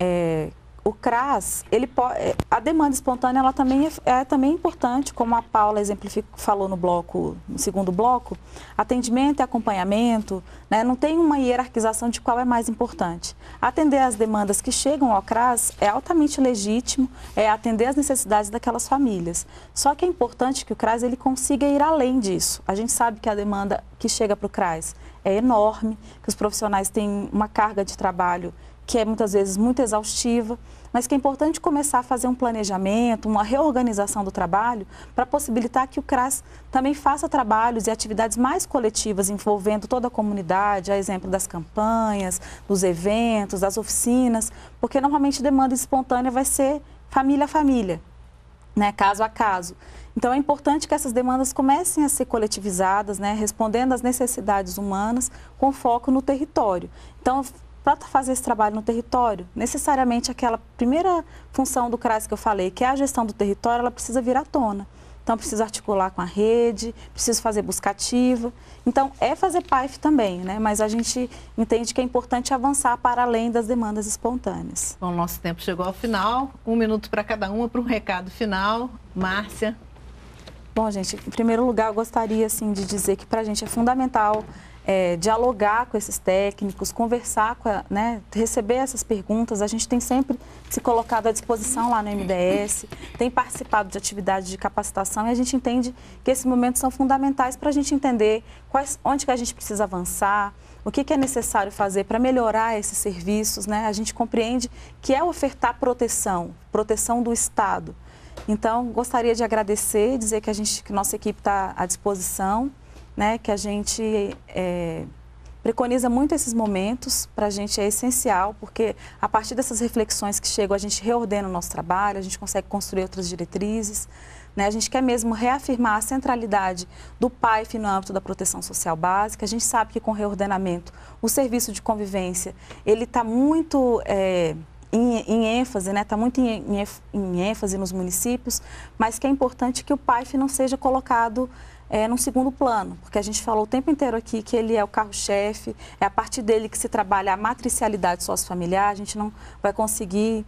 É, o CRAS, ele pode, eh, a demanda espontânea ela também é, é, também importante, como a Paula exemplificou, falou no bloco, no segundo bloco, atendimento e acompanhamento, né, não tem uma hierarquização de qual é mais importante. Atender as demandas que chegam ao CRAS é altamente legítimo, é atender as necessidades daquelas famílias. Só que é importante que o CRAS ele consiga ir além disso. A gente sabe que a demanda que chega para o CRAS é enorme, que os profissionais têm uma carga de trabalho que é muitas vezes muito exaustiva mas que é importante começar a fazer um planejamento, uma reorganização do trabalho, para possibilitar que o CRAS também faça trabalhos e atividades mais coletivas envolvendo toda a comunidade, a exemplo das campanhas, dos eventos, das oficinas, porque normalmente demanda espontânea vai ser família a família, né, caso a caso. Então, é importante que essas demandas comecem a ser coletivizadas, né, respondendo às necessidades humanas com foco no território. Então, para tá fazer esse trabalho no território, necessariamente aquela primeira função do CRAS que eu falei, que é a gestão do território, ela precisa vir à tona. Então, precisa articular com a rede, precisa fazer busca ativa. Então, é fazer PAIF também, né? Mas a gente entende que é importante avançar para além das demandas espontâneas. Bom, nosso tempo chegou ao final. Um minuto para cada uma para um recado final. Márcia. Bom, gente, em primeiro lugar, eu gostaria assim, de dizer que para a gente é fundamental é, dialogar com esses técnicos, conversar com, a, né, receber essas perguntas. A gente tem sempre se colocado à disposição lá no MDS, tem participado de atividades de capacitação e a gente entende que esses momentos são fundamentais para a gente entender quais, onde que a gente precisa avançar, o que, que, é necessário fazer para melhorar esses serviços. Né? A gente compreende que é ofertar proteção, proteção do Estado. Então, gostaria de agradecer, dizer que, a gente, que nossa equipe está à disposição né, que a gente é, preconiza muito esses momentos, para a gente é essencial, porque a partir dessas reflexões que chegam, a gente reordena o nosso trabalho, a gente consegue construir outras diretrizes. Né? A gente quer mesmo reafirmar a centralidade do PAIF no âmbito da proteção social básica. A gente sabe que com reordenamento, o serviço de convivência, ele está muito... É, em, em, ênfase, está né? Tá muito em, em, em ênfase nos municípios, mas que é importante que o PAIF não seja colocado é, num segundo plano, porque a gente falou o tempo inteiro aqui que ele é o carro-chefe, é a partir dele que se trabalha a matricialidade sócio-familiar, a gente não vai conseguir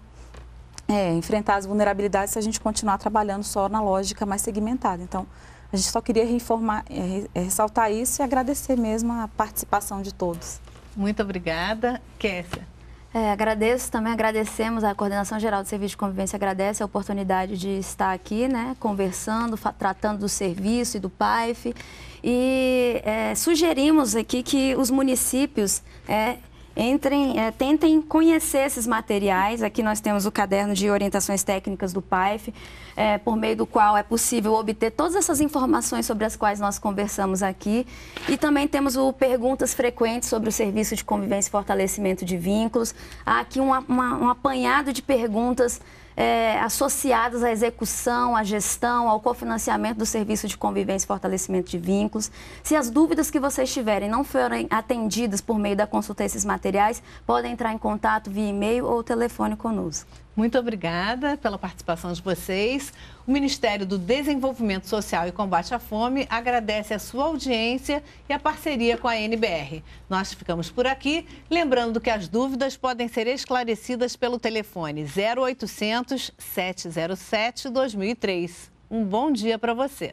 é, enfrentar as vulnerabilidades se a gente continuar trabalhando só na lógica mais segmentada. Então, a gente só queria reformar, é, é ressaltar isso e agradecer mesmo a participação de todos. Muito obrigada. Kessia. É, agradeço também, agradecemos a Coordenação Geral do Serviço de Convivência, agradece a oportunidade de estar aqui, né, conversando, tratando do serviço e do PAIF. E é, sugerimos aqui que os municípios é, Entrem, é, tentem conhecer esses materiais. Aqui nós temos o caderno de orientações técnicas do PAIF, é, por meio do qual é possível obter todas essas informações sobre as quais nós conversamos aqui. E também temos o perguntas frequentes sobre o serviço de convivência e fortalecimento de vínculos. Há aqui um, uma, um apanhado de perguntas é, associadas à execução, à gestão, ao cofinanciamento do serviço de convivência e fortalecimento de vínculos. Se as dúvidas que vocês tiverem não forem atendidas por meio da consulta a esses materiais, podem entrar em contato via e-mail ou telefone conosco. Muito obrigada pela participação de vocês. O Ministério do Desenvolvimento Social e Combate à Fome agradece a sua audiência e a parceria com a NBR. Nós ficamos por aqui, lembrando que as dúvidas podem ser esclarecidas pelo telefone 0800 707 2003. Um bom dia para você.